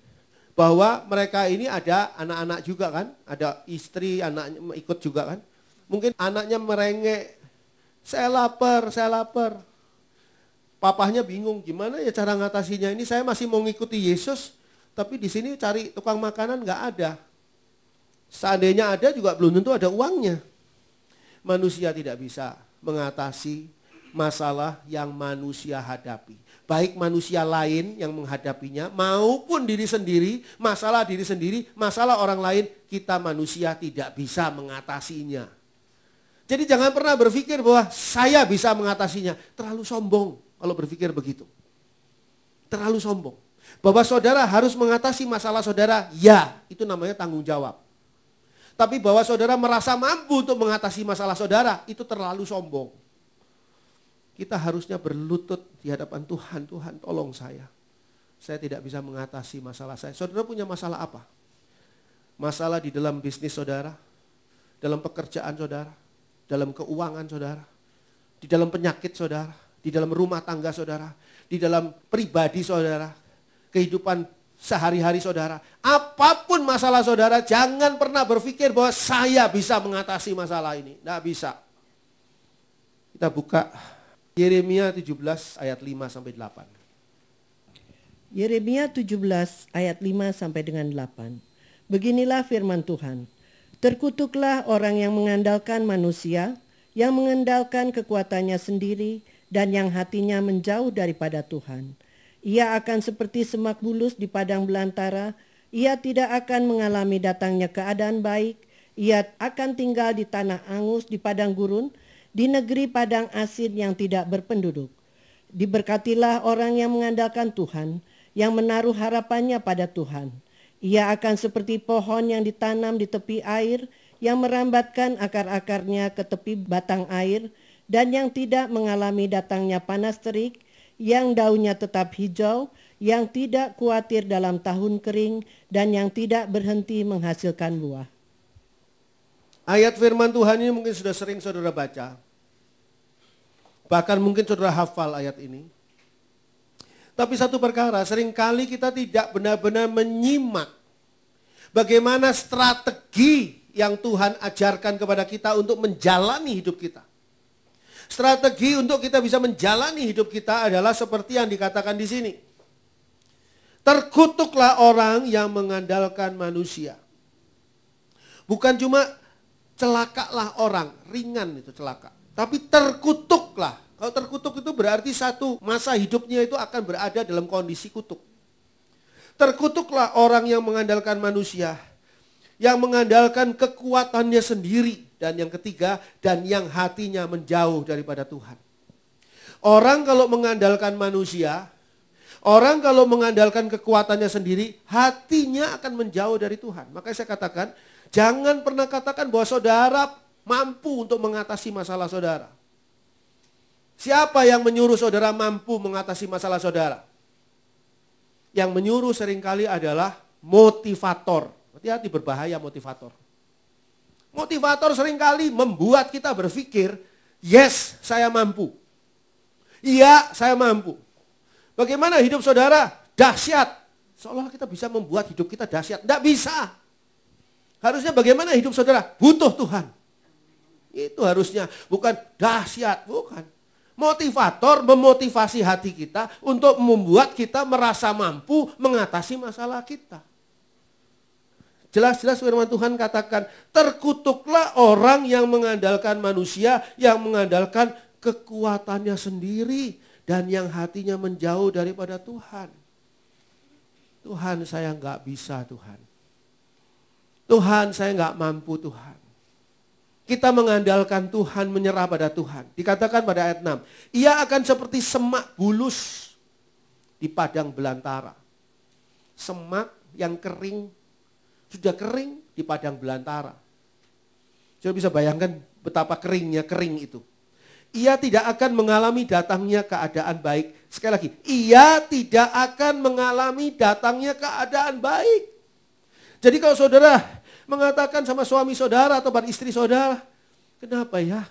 bahwa mereka ini ada anak-anak juga kan, ada istri, anaknya ikut juga kan. Mungkin anaknya merengek, saya lapar, saya lapar. Papahnya bingung, gimana ya cara ngatasinya ini, saya masih mau ngikuti Yesus, tapi di sini cari tukang makanan nggak ada. Seandainya ada juga belum tentu ada uangnya. Manusia tidak bisa mengatasi masalah yang manusia hadapi baik manusia lain yang menghadapinya maupun diri sendiri, masalah diri sendiri, masalah orang lain, kita manusia tidak bisa mengatasinya. Jadi jangan pernah berpikir bahwa saya bisa mengatasinya. Terlalu sombong kalau berpikir begitu. Terlalu sombong. Bahwa saudara harus mengatasi masalah saudara, ya, itu namanya tanggung jawab. Tapi bahwa saudara merasa mampu untuk mengatasi masalah saudara, itu terlalu sombong kita harusnya berlutut di hadapan Tuhan. Tuhan tolong saya. Saya tidak bisa mengatasi masalah saya. Saudara punya masalah apa? Masalah di dalam bisnis saudara, dalam pekerjaan saudara, dalam keuangan saudara, di dalam penyakit saudara, di dalam rumah tangga saudara, di dalam pribadi saudara, kehidupan sehari-hari saudara. Apapun masalah saudara, jangan pernah berpikir bahwa saya bisa mengatasi masalah ini. Tidak bisa. Kita buka Yeremia 17 ayat 5 sampai 8. Yeremia 17 ayat 5 sampai dengan 8. Beginilah firman Tuhan. Terkutuklah orang yang mengandalkan manusia, yang mengandalkan kekuatannya sendiri dan yang hatinya menjauh daripada Tuhan. Ia akan seperti semak bulus di padang belantara, ia tidak akan mengalami datangnya keadaan baik, ia akan tinggal di tanah angus di padang gurun, di negeri padang asin yang tidak berpenduduk. Diberkatilah orang yang mengandalkan Tuhan, yang menaruh harapannya pada Tuhan. Ia akan seperti pohon yang ditanam di tepi air, yang merambatkan akar-akarnya ke tepi batang air, dan yang tidak mengalami datangnya panas terik, yang daunnya tetap hijau, yang tidak khawatir dalam tahun kering, dan yang tidak berhenti menghasilkan buah. Ayat firman Tuhan ini mungkin sudah sering saudara baca. Bahkan mungkin saudara hafal ayat ini. Tapi satu perkara, seringkali kita tidak benar-benar menyimak bagaimana strategi yang Tuhan ajarkan kepada kita untuk menjalani hidup kita. Strategi untuk kita bisa menjalani hidup kita adalah seperti yang dikatakan di sini. Terkutuklah orang yang mengandalkan manusia. Bukan cuma celakalah orang, ringan itu celaka. Tapi terkutuklah. Kalau terkutuk itu berarti satu masa hidupnya itu akan berada dalam kondisi kutuk. Terkutuklah orang yang mengandalkan manusia, yang mengandalkan kekuatannya sendiri, dan yang ketiga, dan yang hatinya menjauh daripada Tuhan. Orang kalau mengandalkan manusia, Orang kalau mengandalkan kekuatannya sendiri, hatinya akan menjauh dari Tuhan. Makanya saya katakan, jangan pernah katakan bahwa saudara mampu untuk mengatasi masalah saudara. Siapa yang menyuruh saudara mampu mengatasi masalah saudara? Yang menyuruh seringkali adalah motivator. Hati-hati berbahaya motivator. Motivator seringkali membuat kita berpikir, yes saya mampu. Iya saya mampu. Bagaimana hidup saudara? Dahsyat. Seolah kita bisa membuat hidup kita dahsyat. Tidak bisa. Harusnya bagaimana hidup saudara? Butuh Tuhan. Itu harusnya. Bukan dahsyat. Bukan. Motivator memotivasi hati kita untuk membuat kita merasa mampu mengatasi masalah kita. Jelas-jelas firman Tuhan katakan, terkutuklah orang yang mengandalkan manusia, yang mengandalkan kekuatannya sendiri dan yang hatinya menjauh daripada Tuhan. Tuhan saya nggak bisa Tuhan. Tuhan saya nggak mampu Tuhan. Kita mengandalkan Tuhan, menyerah pada Tuhan. Dikatakan pada ayat 6, ia akan seperti semak bulus di padang belantara. Semak yang kering, sudah kering di padang belantara. Coba bisa bayangkan betapa keringnya kering itu ia tidak akan mengalami datangnya keadaan baik. Sekali lagi, ia tidak akan mengalami datangnya keadaan baik. Jadi kalau saudara mengatakan sama suami saudara atau istri saudara, kenapa ya?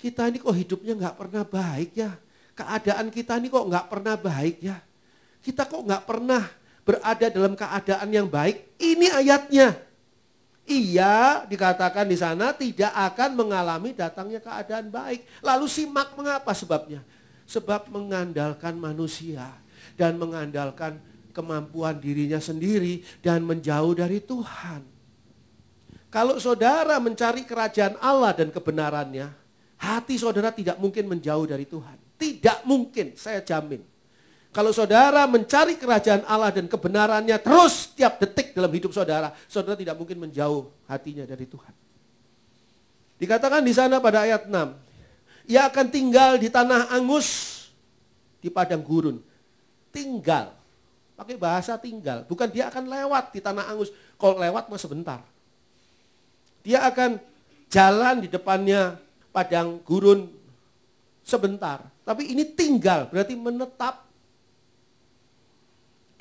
Kita ini kok hidupnya nggak pernah baik ya? Keadaan kita ini kok nggak pernah baik ya? Kita kok nggak pernah berada dalam keadaan yang baik? Ini ayatnya ia dikatakan di sana tidak akan mengalami datangnya keadaan baik. Lalu simak mengapa sebabnya? Sebab mengandalkan manusia dan mengandalkan kemampuan dirinya sendiri dan menjauh dari Tuhan. Kalau saudara mencari kerajaan Allah dan kebenarannya, hati saudara tidak mungkin menjauh dari Tuhan. Tidak mungkin, saya jamin. Kalau saudara mencari kerajaan Allah dan kebenarannya terus tiap detik dalam hidup saudara, saudara tidak mungkin menjauh hatinya dari Tuhan. Dikatakan di sana pada ayat 6, ia akan tinggal di tanah angus, di padang gurun. Tinggal, pakai bahasa tinggal. Bukan dia akan lewat di tanah angus. Kalau lewat mah sebentar. Dia akan jalan di depannya padang gurun sebentar. Tapi ini tinggal, berarti menetap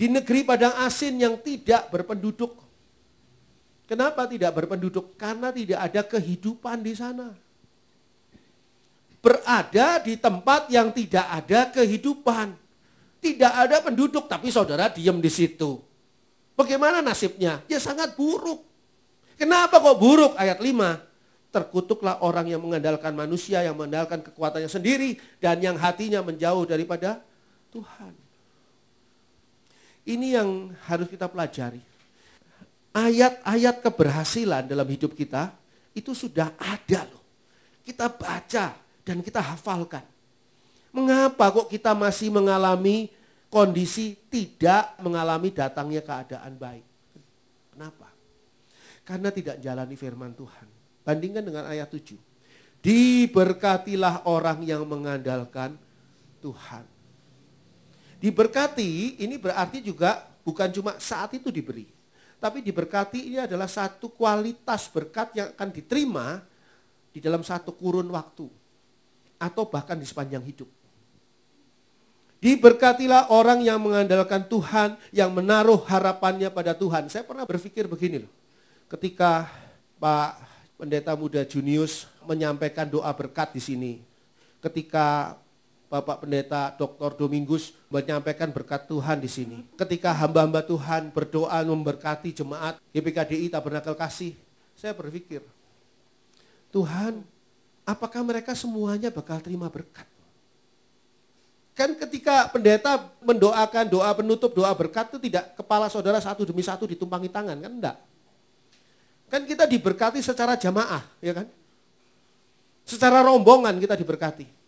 di negeri Padang Asin yang tidak berpenduduk. Kenapa tidak berpenduduk? Karena tidak ada kehidupan di sana. Berada di tempat yang tidak ada kehidupan. Tidak ada penduduk, tapi saudara diem di situ. Bagaimana nasibnya? Ya sangat buruk. Kenapa kok buruk? Ayat 5 terkutuklah orang yang mengandalkan manusia, yang mengandalkan kekuatannya sendiri, dan yang hatinya menjauh daripada Tuhan. Ini yang harus kita pelajari. Ayat-ayat keberhasilan dalam hidup kita itu sudah ada loh. Kita baca dan kita hafalkan. Mengapa kok kita masih mengalami kondisi tidak mengalami datangnya keadaan baik? Kenapa? Karena tidak jalani firman Tuhan. Bandingkan dengan ayat 7. Diberkatilah orang yang mengandalkan Tuhan. Diberkati ini berarti juga bukan cuma saat itu diberi. Tapi diberkati ini adalah satu kualitas berkat yang akan diterima di dalam satu kurun waktu. Atau bahkan di sepanjang hidup. Diberkatilah orang yang mengandalkan Tuhan, yang menaruh harapannya pada Tuhan. Saya pernah berpikir begini loh. Ketika Pak Pendeta Muda Junius menyampaikan doa berkat di sini. Ketika Bapak Pendeta Dr. Domingus menyampaikan berkat Tuhan di sini. Ketika hamba-hamba Tuhan berdoa memberkati jemaat GPKDI Tabernakel Kasih, saya berpikir, Tuhan, apakah mereka semuanya bakal terima berkat? Kan ketika pendeta mendoakan doa penutup, doa berkat itu tidak kepala saudara satu demi satu ditumpangi tangan, kan enggak? Kan kita diberkati secara jamaah, ya kan? Secara rombongan kita diberkati.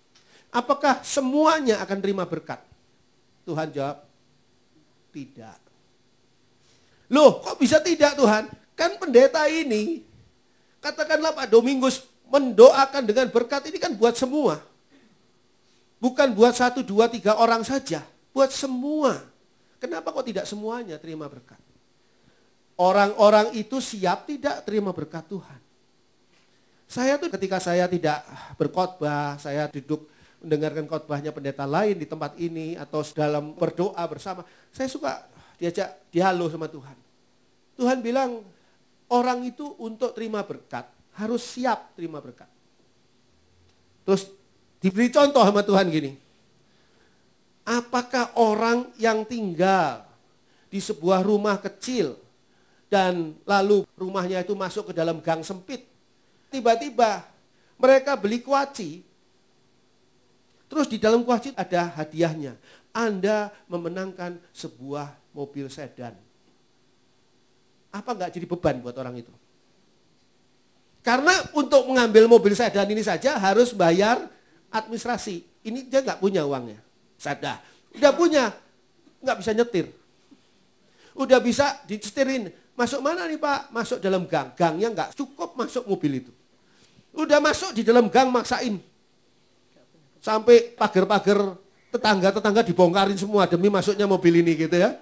Apakah semuanya akan terima berkat? Tuhan jawab, tidak. Loh, kok bisa tidak Tuhan? Kan pendeta ini, katakanlah Pak Domingus mendoakan dengan berkat ini kan buat semua. Bukan buat satu, dua, tiga orang saja. Buat semua. Kenapa kok tidak semuanya terima berkat? Orang-orang itu siap tidak terima berkat Tuhan. Saya tuh ketika saya tidak berkhotbah, saya duduk mendengarkan khotbahnya pendeta lain di tempat ini atau dalam berdoa bersama, saya suka diajak dialog sama Tuhan. Tuhan bilang orang itu untuk terima berkat harus siap terima berkat. Terus diberi contoh sama Tuhan gini. Apakah orang yang tinggal di sebuah rumah kecil dan lalu rumahnya itu masuk ke dalam gang sempit. Tiba-tiba mereka beli kuaci Terus di dalam kuasjid ada hadiahnya. Anda memenangkan sebuah mobil sedan. Apa enggak jadi beban buat orang itu? Karena untuk mengambil mobil sedan ini saja harus bayar administrasi. Ini dia enggak punya uangnya. Sadah. Udah punya, enggak bisa nyetir. Udah bisa disetirin. Masuk mana nih Pak? Masuk dalam gang. Gangnya enggak cukup masuk mobil itu. Udah masuk di dalam gang maksain sampai pagar-pagar tetangga-tetangga dibongkarin semua demi masuknya mobil ini gitu ya.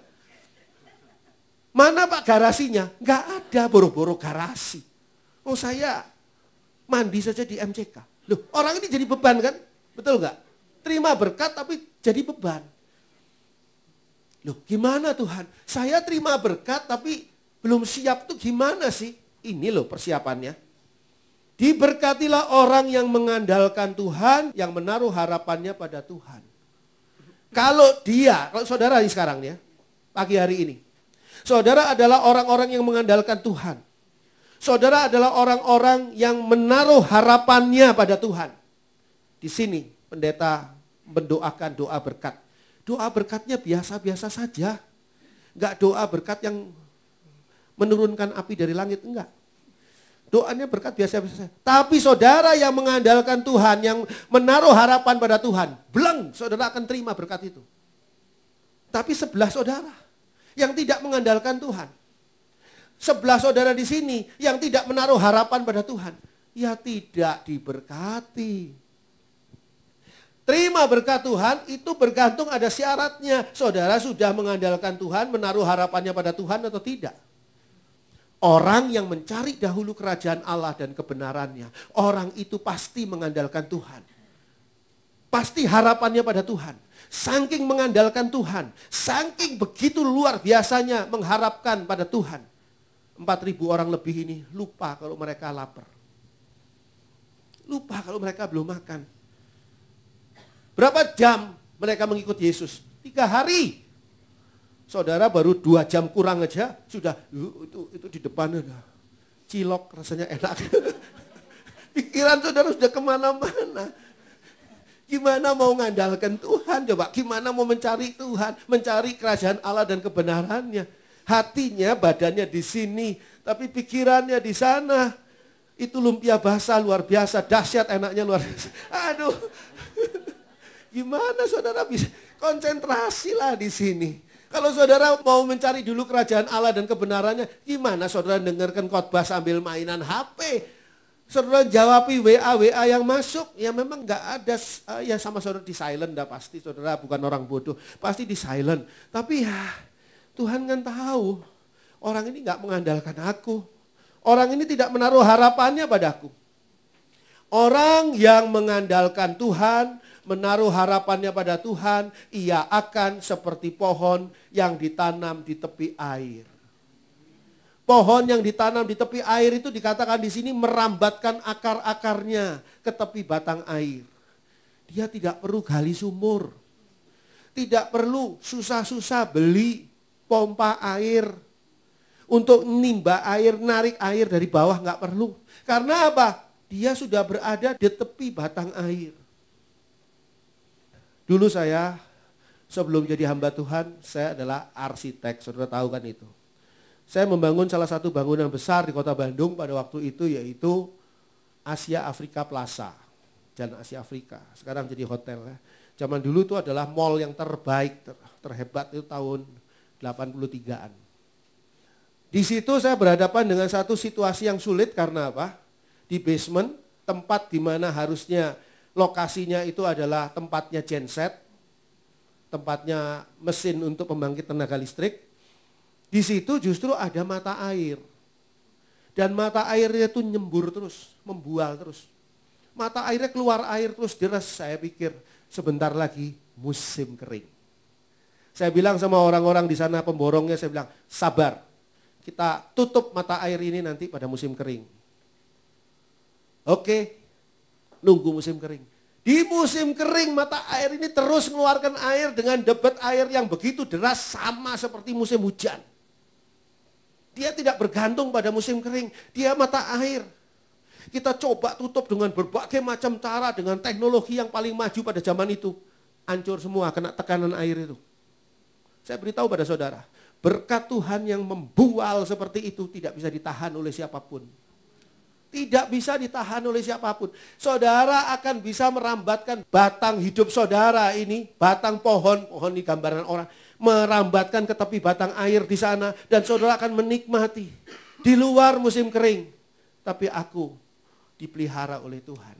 Mana Pak garasinya? Nggak ada boro-boro garasi. Oh saya mandi saja di MCK. Loh orang ini jadi beban kan? Betul nggak? Terima berkat tapi jadi beban. Loh gimana Tuhan? Saya terima berkat tapi belum siap tuh gimana sih? Ini loh persiapannya. Diberkatilah orang yang mengandalkan Tuhan, yang menaruh harapannya pada Tuhan. Kalau dia, kalau saudara ini sekarang ya, pagi hari ini. Saudara adalah orang-orang yang mengandalkan Tuhan. Saudara adalah orang-orang yang menaruh harapannya pada Tuhan. Di sini pendeta mendoakan doa berkat. Doa berkatnya biasa-biasa saja. Enggak doa berkat yang menurunkan api dari langit, enggak Doanya berkat biasa-biasa. Tapi saudara yang mengandalkan Tuhan, yang menaruh harapan pada Tuhan, bleng saudara akan terima berkat itu. Tapi sebelah saudara yang tidak mengandalkan Tuhan. Sebelah saudara di sini yang tidak menaruh harapan pada Tuhan. Ya tidak diberkati. Terima berkat Tuhan itu bergantung ada syaratnya. Saudara sudah mengandalkan Tuhan, menaruh harapannya pada Tuhan atau tidak. Orang yang mencari dahulu kerajaan Allah dan kebenarannya, orang itu pasti mengandalkan Tuhan. Pasti harapannya pada Tuhan. Saking mengandalkan Tuhan, saking begitu luar biasanya mengharapkan pada Tuhan. 4000 orang lebih ini lupa kalau mereka lapar. Lupa kalau mereka belum makan. Berapa jam mereka mengikuti Yesus? Tiga hari Saudara baru dua jam kurang aja sudah itu, itu di depan udah ya, cilok rasanya enak. Pikiran saudara sudah kemana-mana. Gimana mau ngandalkan Tuhan? Coba gimana mau mencari Tuhan, mencari kerajaan Allah dan kebenarannya. Hatinya, badannya di sini, tapi pikirannya di sana. Itu lumpia basah luar biasa, dahsyat enaknya luar biasa. Aduh, gimana saudara bisa konsentrasilah di sini. Kalau saudara mau mencari dulu kerajaan Allah dan kebenarannya, gimana saudara dengarkan khotbah sambil mainan HP? Saudara jawabi WA WA yang masuk, ya memang nggak ada eh, ya sama saudara di silent dah pasti saudara bukan orang bodoh, pasti di silent. Tapi ya Tuhan kan tahu orang ini nggak mengandalkan aku. Orang ini tidak menaruh harapannya padaku. Orang yang mengandalkan Tuhan, menaruh harapannya pada Tuhan, ia akan seperti pohon yang ditanam di tepi air. Pohon yang ditanam di tepi air itu dikatakan di sini merambatkan akar-akarnya ke tepi batang air. Dia tidak perlu gali sumur. Tidak perlu susah-susah beli pompa air untuk nimba air, narik air dari bawah nggak perlu. Karena apa? Dia sudah berada di tepi batang air. Dulu saya sebelum jadi hamba Tuhan, saya adalah arsitek, saudara tahu kan itu. Saya membangun salah satu bangunan besar di kota Bandung pada waktu itu yaitu Asia Afrika Plaza. Jalan Asia Afrika, sekarang jadi hotel ya. Zaman dulu itu adalah mall yang terbaik, ter, terhebat itu tahun 83-an. Di situ saya berhadapan dengan satu situasi yang sulit karena apa? Di basement, tempat di mana harusnya lokasinya itu adalah tempatnya genset, tempatnya mesin untuk pembangkit tenaga listrik. Di situ justru ada mata air. Dan mata airnya itu nyembur terus, membual terus. Mata airnya keluar air terus deras, saya pikir sebentar lagi musim kering. Saya bilang sama orang-orang di sana pemborongnya, saya bilang sabar. Kita tutup mata air ini nanti pada musim kering. Oke, Nunggu musim kering. Di musim kering mata air ini terus mengeluarkan air dengan debit air yang begitu deras sama seperti musim hujan. Dia tidak bergantung pada musim kering, dia mata air. Kita coba tutup dengan berbagai macam cara dengan teknologi yang paling maju pada zaman itu. Hancur semua kena tekanan air itu. Saya beritahu pada saudara, berkat Tuhan yang membual seperti itu tidak bisa ditahan oleh siapapun. Tidak bisa ditahan oleh siapapun. Saudara akan bisa merambatkan batang hidup saudara ini, batang pohon, pohon di gambaran orang, merambatkan ke tepi batang air di sana, dan saudara akan menikmati di luar musim kering. Tapi aku dipelihara oleh Tuhan.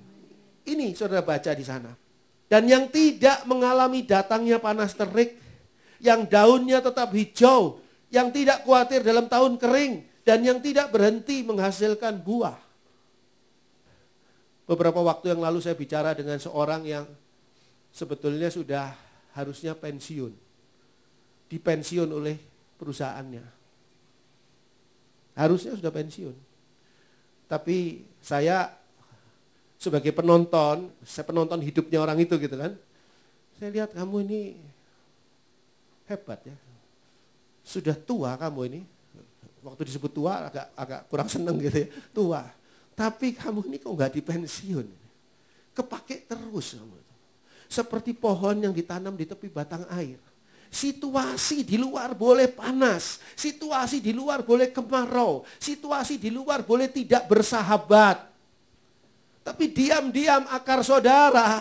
Ini saudara baca di sana. Dan yang tidak mengalami datangnya panas terik, yang daunnya tetap hijau, yang tidak khawatir dalam tahun kering, dan yang tidak berhenti menghasilkan buah. Beberapa waktu yang lalu saya bicara dengan seorang yang sebetulnya sudah harusnya pensiun. Dipensiun oleh perusahaannya. Harusnya sudah pensiun. Tapi saya sebagai penonton, saya penonton hidupnya orang itu gitu kan. Saya lihat kamu ini hebat ya. Sudah tua kamu ini. Waktu disebut tua agak agak kurang seneng gitu ya. Tua tapi kamu ini kok nggak dipensiun? Kepake terus kamu. Seperti pohon yang ditanam di tepi batang air. Situasi di luar boleh panas, situasi di luar boleh kemarau, situasi di luar boleh tidak bersahabat. Tapi diam-diam akar saudara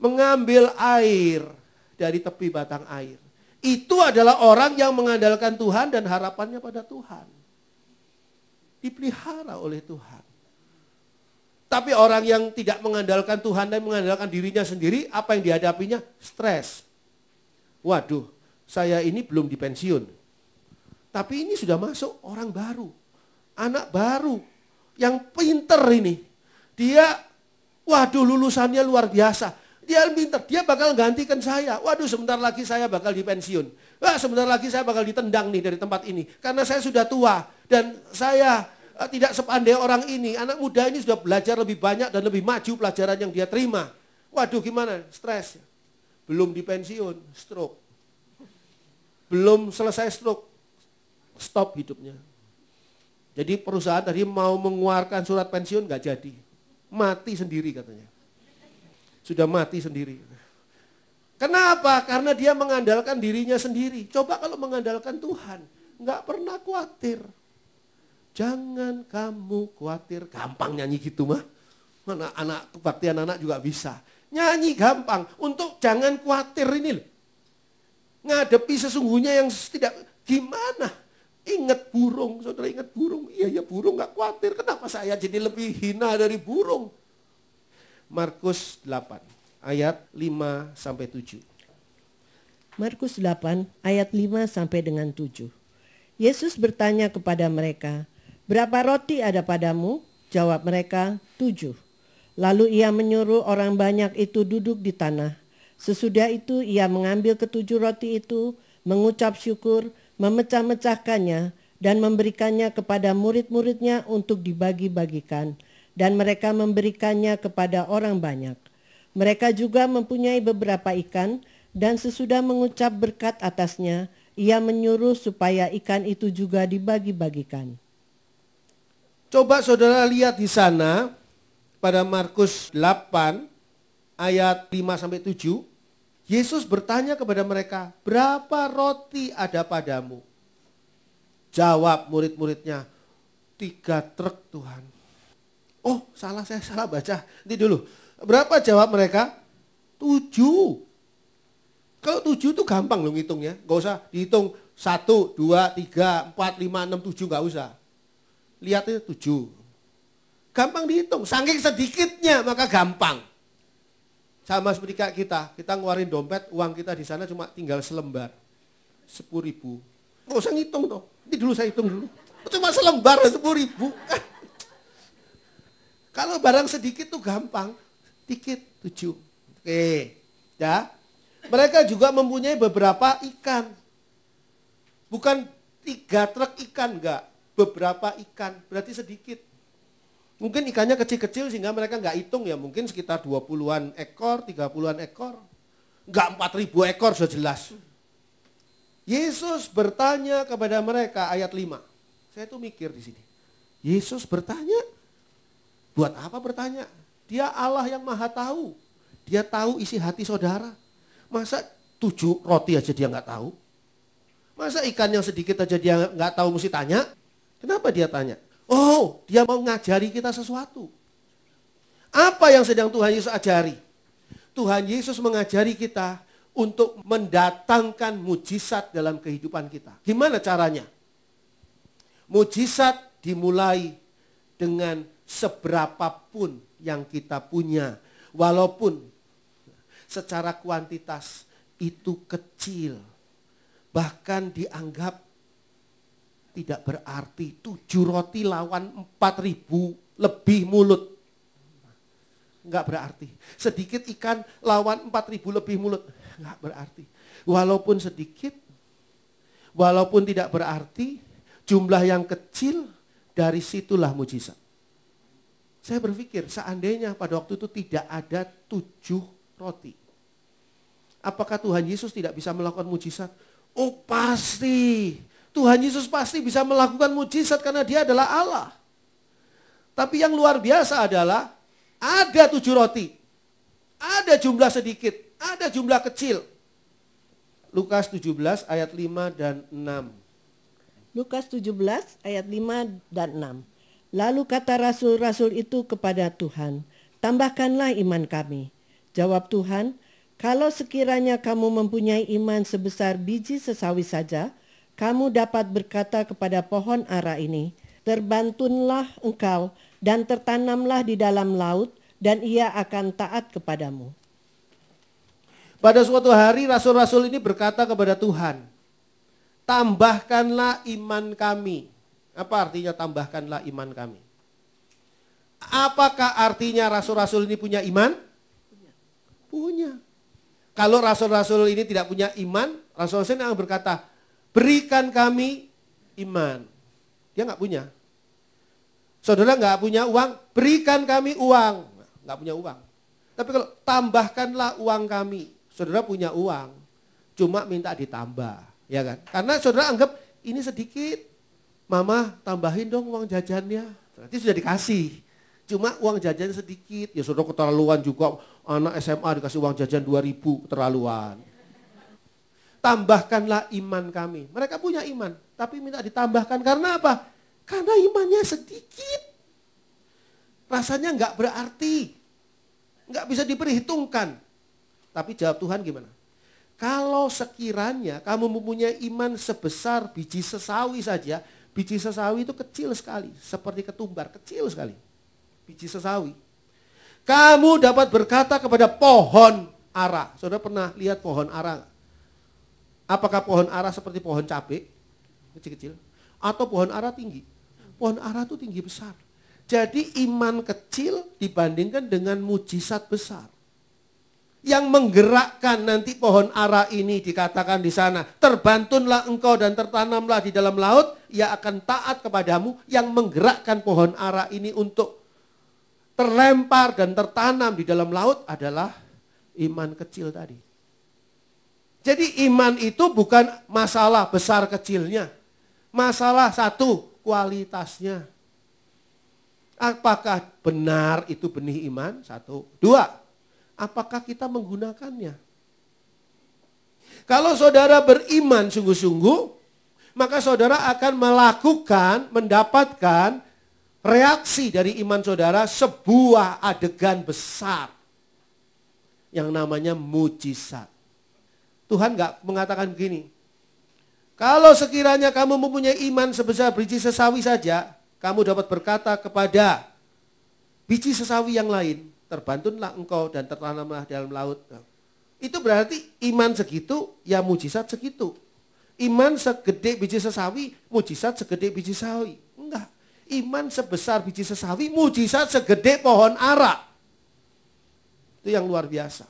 mengambil air dari tepi batang air. Itu adalah orang yang mengandalkan Tuhan dan harapannya pada Tuhan dipelihara oleh Tuhan. Tapi orang yang tidak mengandalkan Tuhan dan mengandalkan dirinya sendiri, apa yang dihadapinya? Stres. Waduh, saya ini belum di pensiun. Tapi ini sudah masuk orang baru. Anak baru. Yang pinter ini. Dia, waduh lulusannya luar biasa. Dia pinter, dia bakal gantikan saya. Waduh sebentar lagi saya bakal di pensiun. Wah, sebentar lagi saya bakal ditendang nih dari tempat ini. Karena saya sudah tua dan saya eh, tidak sepandai orang ini. Anak muda ini sudah belajar lebih banyak dan lebih maju pelajaran yang dia terima. Waduh gimana? Stres. Belum di pensiun, stroke. Belum selesai stroke, stop hidupnya. Jadi perusahaan tadi mau mengeluarkan surat pensiun nggak jadi. Mati sendiri katanya. Sudah mati sendiri. Kenapa? Karena dia mengandalkan dirinya sendiri. Coba kalau mengandalkan Tuhan, nggak pernah khawatir. Jangan kamu khawatir. Gampang nyanyi gitu mah. Mana anak kebaktian anak juga bisa. Nyanyi gampang. Untuk jangan khawatir ini loh. Ngadepi sesungguhnya yang tidak gimana. Ingat burung, saudara ingat burung. Iya, ya burung nggak khawatir. Kenapa saya jadi lebih hina dari burung? Markus 8 ayat 5 sampai 7. Markus 8 ayat 5 sampai dengan 7. Yesus bertanya kepada mereka, "Berapa roti ada padamu?" Jawab mereka, "Tujuh." Lalu ia menyuruh orang banyak itu duduk di tanah. Sesudah itu ia mengambil ketujuh roti itu, mengucap syukur, memecah-mecahkannya, dan memberikannya kepada murid-muridnya untuk dibagi-bagikan. Dan mereka memberikannya kepada orang banyak. Mereka juga mempunyai beberapa ikan, dan sesudah mengucap berkat atasnya, ia menyuruh supaya ikan itu juga dibagi-bagikan. Coba saudara lihat di sana pada Markus 8 ayat 5 sampai 7. Yesus bertanya kepada mereka, "Berapa roti ada padamu?" Jawab murid-muridnya, "Tiga truk Tuhan." Oh, salah saya salah baca. Nanti dulu. Berapa jawab mereka? Tujuh. Kalau tujuh itu gampang loh ngitungnya. Gak usah dihitung satu, dua, tiga, empat, lima, enam, tujuh. Gak usah. Lihatnya tujuh. Gampang dihitung. Saking sedikitnya maka gampang. Sama seperti kayak kita. Kita ngeluarin dompet, uang kita di sana cuma tinggal selembar. Sepuluh ribu. Gak usah ngitung tuh. Ini dulu saya hitung dulu. Cuma selembar sepuluh ribu. Eh. Kalau barang sedikit tuh gampang sedikit tujuh. Oke, ya. Mereka juga mempunyai beberapa ikan. Bukan tiga truk ikan, enggak. Beberapa ikan, berarti sedikit. Mungkin ikannya kecil-kecil sehingga mereka enggak hitung ya. Mungkin sekitar 20-an ekor, 30-an ekor. Enggak 4000 ekor sudah jelas. Yesus bertanya kepada mereka ayat 5. Saya tuh mikir di sini. Yesus bertanya, buat apa bertanya? Dia Allah yang maha tahu. Dia tahu isi hati saudara. Masa tujuh roti aja dia nggak tahu? Masa ikan yang sedikit aja dia nggak tahu mesti tanya? Kenapa dia tanya? Oh, dia mau ngajari kita sesuatu. Apa yang sedang Tuhan Yesus ajari? Tuhan Yesus mengajari kita untuk mendatangkan mujizat dalam kehidupan kita. Gimana caranya? Mujizat dimulai dengan seberapapun yang kita punya. Walaupun secara kuantitas itu kecil. Bahkan dianggap tidak berarti. Tujuh roti lawan empat ribu lebih mulut. Enggak berarti. Sedikit ikan lawan empat ribu lebih mulut. Enggak berarti. Walaupun sedikit, walaupun tidak berarti, jumlah yang kecil dari situlah mujizat. Saya berpikir seandainya pada waktu itu tidak ada tujuh roti. Apakah Tuhan Yesus tidak bisa melakukan mujizat? Oh pasti. Tuhan Yesus pasti bisa melakukan mujizat karena dia adalah Allah. Tapi yang luar biasa adalah ada tujuh roti. Ada jumlah sedikit, ada jumlah kecil. Lukas 17 ayat 5 dan 6. Lukas 17 ayat 5 dan 6. Lalu kata rasul-rasul itu kepada Tuhan, "Tambahkanlah iman kami." Jawab Tuhan, "Kalau sekiranya kamu mempunyai iman sebesar biji sesawi saja, kamu dapat berkata kepada pohon ara ini, 'Terbantunlah engkau dan tertanamlah di dalam laut, dan ia akan taat kepadamu.'" Pada suatu hari rasul-rasul ini berkata kepada Tuhan, "Tambahkanlah iman kami." Apa artinya tambahkanlah iman kami? Apakah artinya rasul-rasul ini punya iman? Punya. Kalau rasul-rasul ini tidak punya iman, rasul-rasul yang berkata, berikan kami iman. Dia nggak punya. Saudara nggak punya uang, berikan kami uang. Nggak punya uang. Tapi kalau tambahkanlah uang kami. Saudara punya uang, cuma minta ditambah. ya kan? Karena saudara anggap ini sedikit, mama tambahin dong uang jajannya. Berarti sudah dikasih. Cuma uang jajan sedikit. Ya sudah keterlaluan juga. Anak SMA dikasih uang jajan 2000 keterlaluan. Tambahkanlah iman kami. Mereka punya iman. Tapi minta ditambahkan karena apa? Karena imannya sedikit. Rasanya nggak berarti. Nggak bisa diperhitungkan. Tapi jawab Tuhan gimana? Kalau sekiranya kamu mempunyai iman sebesar biji sesawi saja, Biji sesawi itu kecil sekali, seperti ketumbar, kecil sekali. Biji sesawi. Kamu dapat berkata kepada pohon ara. Saudara pernah lihat pohon ara? Apakah pohon ara seperti pohon cabai? Kecil-kecil. Atau pohon ara tinggi? Pohon ara itu tinggi besar. Jadi iman kecil dibandingkan dengan mujizat besar yang menggerakkan nanti pohon ara ini dikatakan di sana. Terbantunlah engkau dan tertanamlah di dalam laut, ia akan taat kepadamu yang menggerakkan pohon ara ini untuk terlempar dan tertanam di dalam laut adalah iman kecil tadi. Jadi iman itu bukan masalah besar kecilnya. Masalah satu, kualitasnya. Apakah benar itu benih iman? Satu. Dua, apakah kita menggunakannya? Kalau saudara beriman sungguh-sungguh, maka saudara akan melakukan, mendapatkan reaksi dari iman saudara sebuah adegan besar yang namanya mujizat. Tuhan nggak mengatakan begini, kalau sekiranya kamu mempunyai iman sebesar biji sesawi saja, kamu dapat berkata kepada biji sesawi yang lain, terbantunlah engkau dan tertanamlah dalam laut. itu berarti iman segitu, ya mujizat segitu. Iman segede biji sesawi, mujizat segede biji sawi. Enggak. Iman sebesar biji sesawi, mujizat segede pohon ara. Itu yang luar biasa.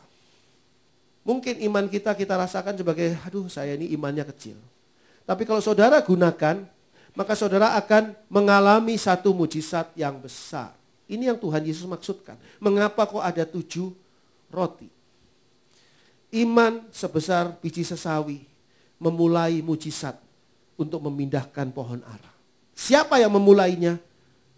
Mungkin iman kita kita rasakan sebagai, aduh saya ini imannya kecil. Tapi kalau saudara gunakan, maka saudara akan mengalami satu mujizat yang besar. Ini yang Tuhan Yesus maksudkan. Mengapa kok ada tujuh roti? Iman sebesar biji sesawi memulai mujizat untuk memindahkan pohon ara. Siapa yang memulainya?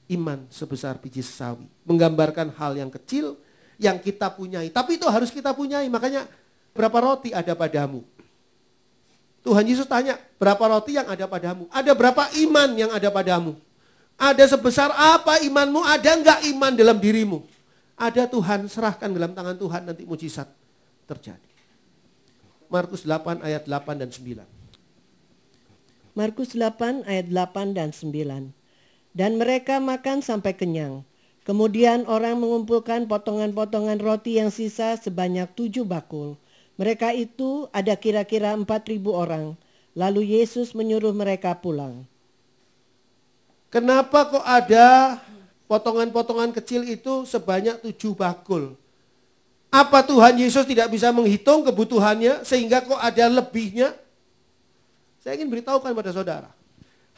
Iman sebesar biji sesawi. Menggambarkan hal yang kecil yang kita punyai. Tapi itu harus kita punyai. Makanya berapa roti ada padamu? Tuhan Yesus tanya, berapa roti yang ada padamu? Ada berapa iman yang ada padamu? Ada sebesar apa imanmu? Ada enggak iman dalam dirimu? Ada Tuhan, serahkan dalam tangan Tuhan nanti mujizat terjadi. Markus 8 ayat 8 dan 9. Markus 8 ayat 8 dan 9. Dan mereka makan sampai kenyang. Kemudian orang mengumpulkan potongan-potongan roti yang sisa sebanyak tujuh bakul. Mereka itu ada kira-kira empat ribu orang. Lalu Yesus menyuruh mereka pulang. Kenapa kok ada potongan-potongan kecil itu sebanyak tujuh bakul? Apa Tuhan Yesus tidak bisa menghitung kebutuhannya sehingga kok ada lebihnya? Saya ingin beritahukan pada saudara.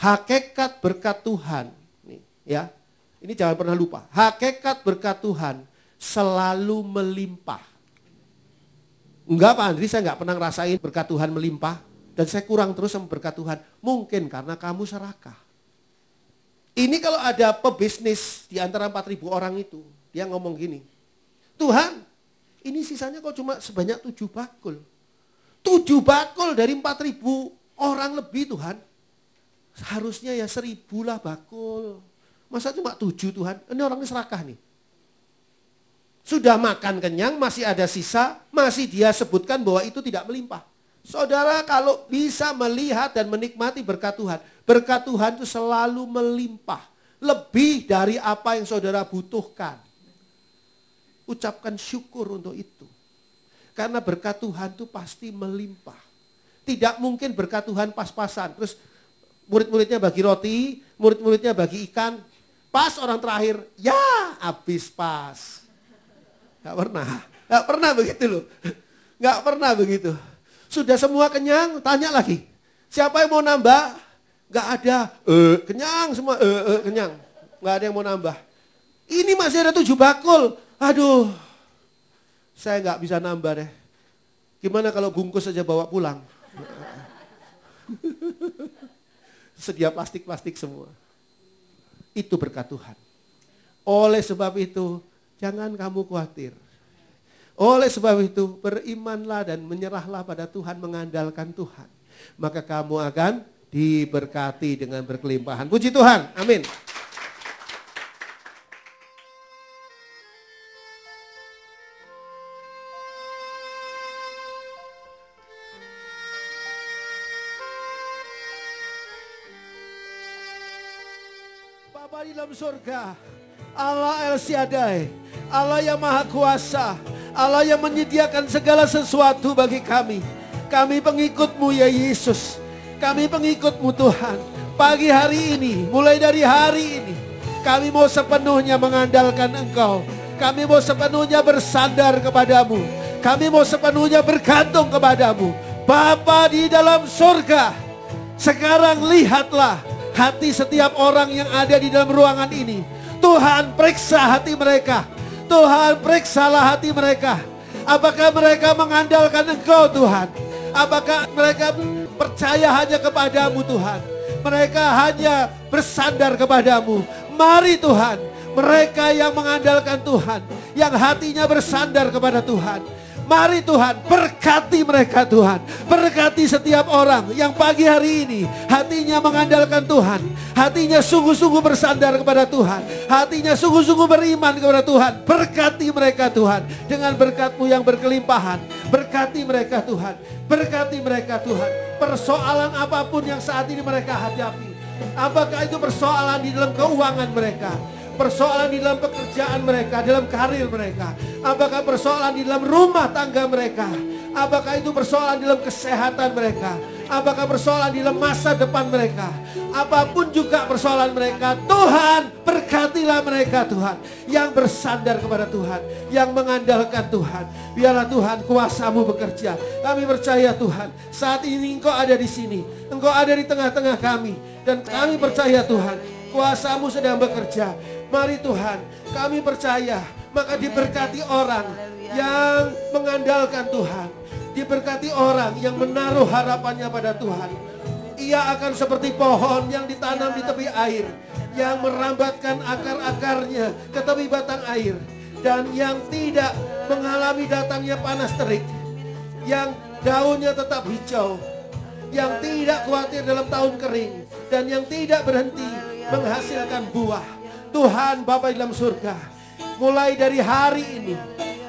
Hakikat berkat Tuhan. Nih, ya, ini jangan pernah lupa. Hakikat berkat Tuhan selalu melimpah. Enggak Pak Andri, saya enggak pernah ngerasain berkat Tuhan melimpah. Dan saya kurang terus sama berkat Tuhan. Mungkin karena kamu serakah. Ini kalau ada pebisnis di antara 4.000 orang itu, dia ngomong gini, Tuhan, ini sisanya kok cuma sebanyak 7 bakul. 7 bakul dari 4.000 orang lebih Tuhan. Harusnya ya seribu lah bakul. Masa cuma tujuh Tuhan? Ini orangnya serakah nih. Sudah makan kenyang, masih ada sisa, masih dia sebutkan bahwa itu tidak melimpah. Saudara kalau bisa melihat dan menikmati berkat Tuhan, berkat Tuhan itu selalu melimpah, lebih dari apa yang saudara butuhkan. Ucapkan syukur untuk itu. Karena berkat Tuhan itu pasti melimpah. Tidak mungkin berkat Tuhan pas-pasan. Terus murid-muridnya bagi roti, murid-muridnya bagi ikan. Pas orang terakhir, ya habis pas. Gak pernah. Gak pernah begitu loh. Gak pernah begitu. Sudah semua kenyang? Tanya lagi. Siapa yang mau nambah? Gak ada. Eh, kenyang semua. Eh, eh, kenyang. Gak ada yang mau nambah. Ini masih ada tujuh bakul. Aduh. Saya gak bisa nambah deh. Gimana kalau bungkus saja bawa pulang? Sedia plastik-plastik semua. Itu berkat Tuhan. Oleh sebab itu, jangan kamu khawatir. Oleh sebab itu, berimanlah dan menyerahlah pada Tuhan, mengandalkan Tuhan. Maka kamu akan diberkati dengan berkelimpahan. Puji Tuhan. Amin. Bapak di dalam surga, Allah El Shaddai, Allah yang maha kuasa, Allah yang menyediakan segala sesuatu bagi kami. Kami pengikutmu ya Yesus, kami pengikutmu Tuhan. Pagi hari ini, mulai dari hari ini, kami mau sepenuhnya mengandalkan Engkau. Kami mau sepenuhnya bersandar kepadamu. Kami mau sepenuhnya bergantung kepadamu. Bapa di dalam surga, sekarang lihatlah hati setiap orang yang ada di dalam ruangan ini Tuhan periksa hati mereka. Tuhan periksalah hati mereka. Apakah mereka mengandalkan Engkau Tuhan? Apakah mereka percaya hanya kepadamu Tuhan? Mereka hanya bersandar kepadamu. Mari Tuhan, mereka yang mengandalkan Tuhan, yang hatinya bersandar kepada Tuhan, Mari Tuhan, berkati mereka Tuhan. Berkati setiap orang yang pagi hari ini hatinya mengandalkan Tuhan. Hatinya sungguh-sungguh bersandar kepada Tuhan. Hatinya sungguh-sungguh beriman kepada Tuhan. Berkati mereka Tuhan. Dengan berkatmu yang berkelimpahan. Berkati mereka Tuhan. Berkati mereka Tuhan. Persoalan apapun yang saat ini mereka hadapi. Apakah itu persoalan di dalam keuangan mereka? persoalan di dalam pekerjaan mereka, dalam karir mereka, apakah persoalan di dalam rumah tangga mereka, apakah itu persoalan di dalam kesehatan mereka, apakah persoalan di dalam masa depan mereka, apapun juga persoalan mereka, Tuhan berkatilah mereka Tuhan, yang bersandar kepada Tuhan, yang mengandalkan Tuhan, biarlah Tuhan kuasamu bekerja, kami percaya Tuhan, saat ini engkau ada di sini, engkau ada di tengah-tengah kami, dan kami percaya Tuhan, kuasamu sedang bekerja, Mari Tuhan, kami percaya maka diberkati orang yang mengandalkan Tuhan. Diberkati orang yang menaruh harapannya pada Tuhan. Ia akan seperti pohon yang ditanam di ya. tepi air, yang merambatkan akar-akarnya ke tepi batang air, dan yang tidak mengalami datangnya panas terik, yang daunnya tetap hijau, yang tidak khawatir dalam tahun kering, dan yang tidak berhenti menghasilkan buah. Tuhan Bapak di dalam surga, mulai dari hari ini,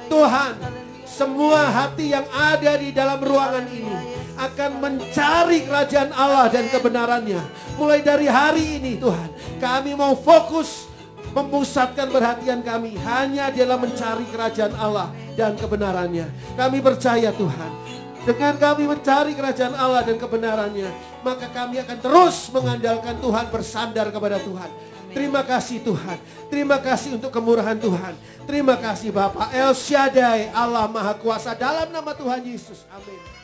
Tuhan, semua hati yang ada di dalam ruangan ini akan mencari kerajaan Allah dan kebenarannya. Mulai dari hari ini Tuhan, kami mau fokus memusatkan perhatian kami hanya dalam mencari kerajaan Allah dan kebenarannya. Kami percaya Tuhan, dengan kami mencari kerajaan Allah dan kebenarannya, maka kami akan terus mengandalkan Tuhan, bersandar kepada Tuhan. Terima kasih Tuhan. Terima kasih untuk kemurahan Tuhan. Terima kasih Bapak El Shaddai Allah Maha Kuasa dalam nama Tuhan Yesus. Amin.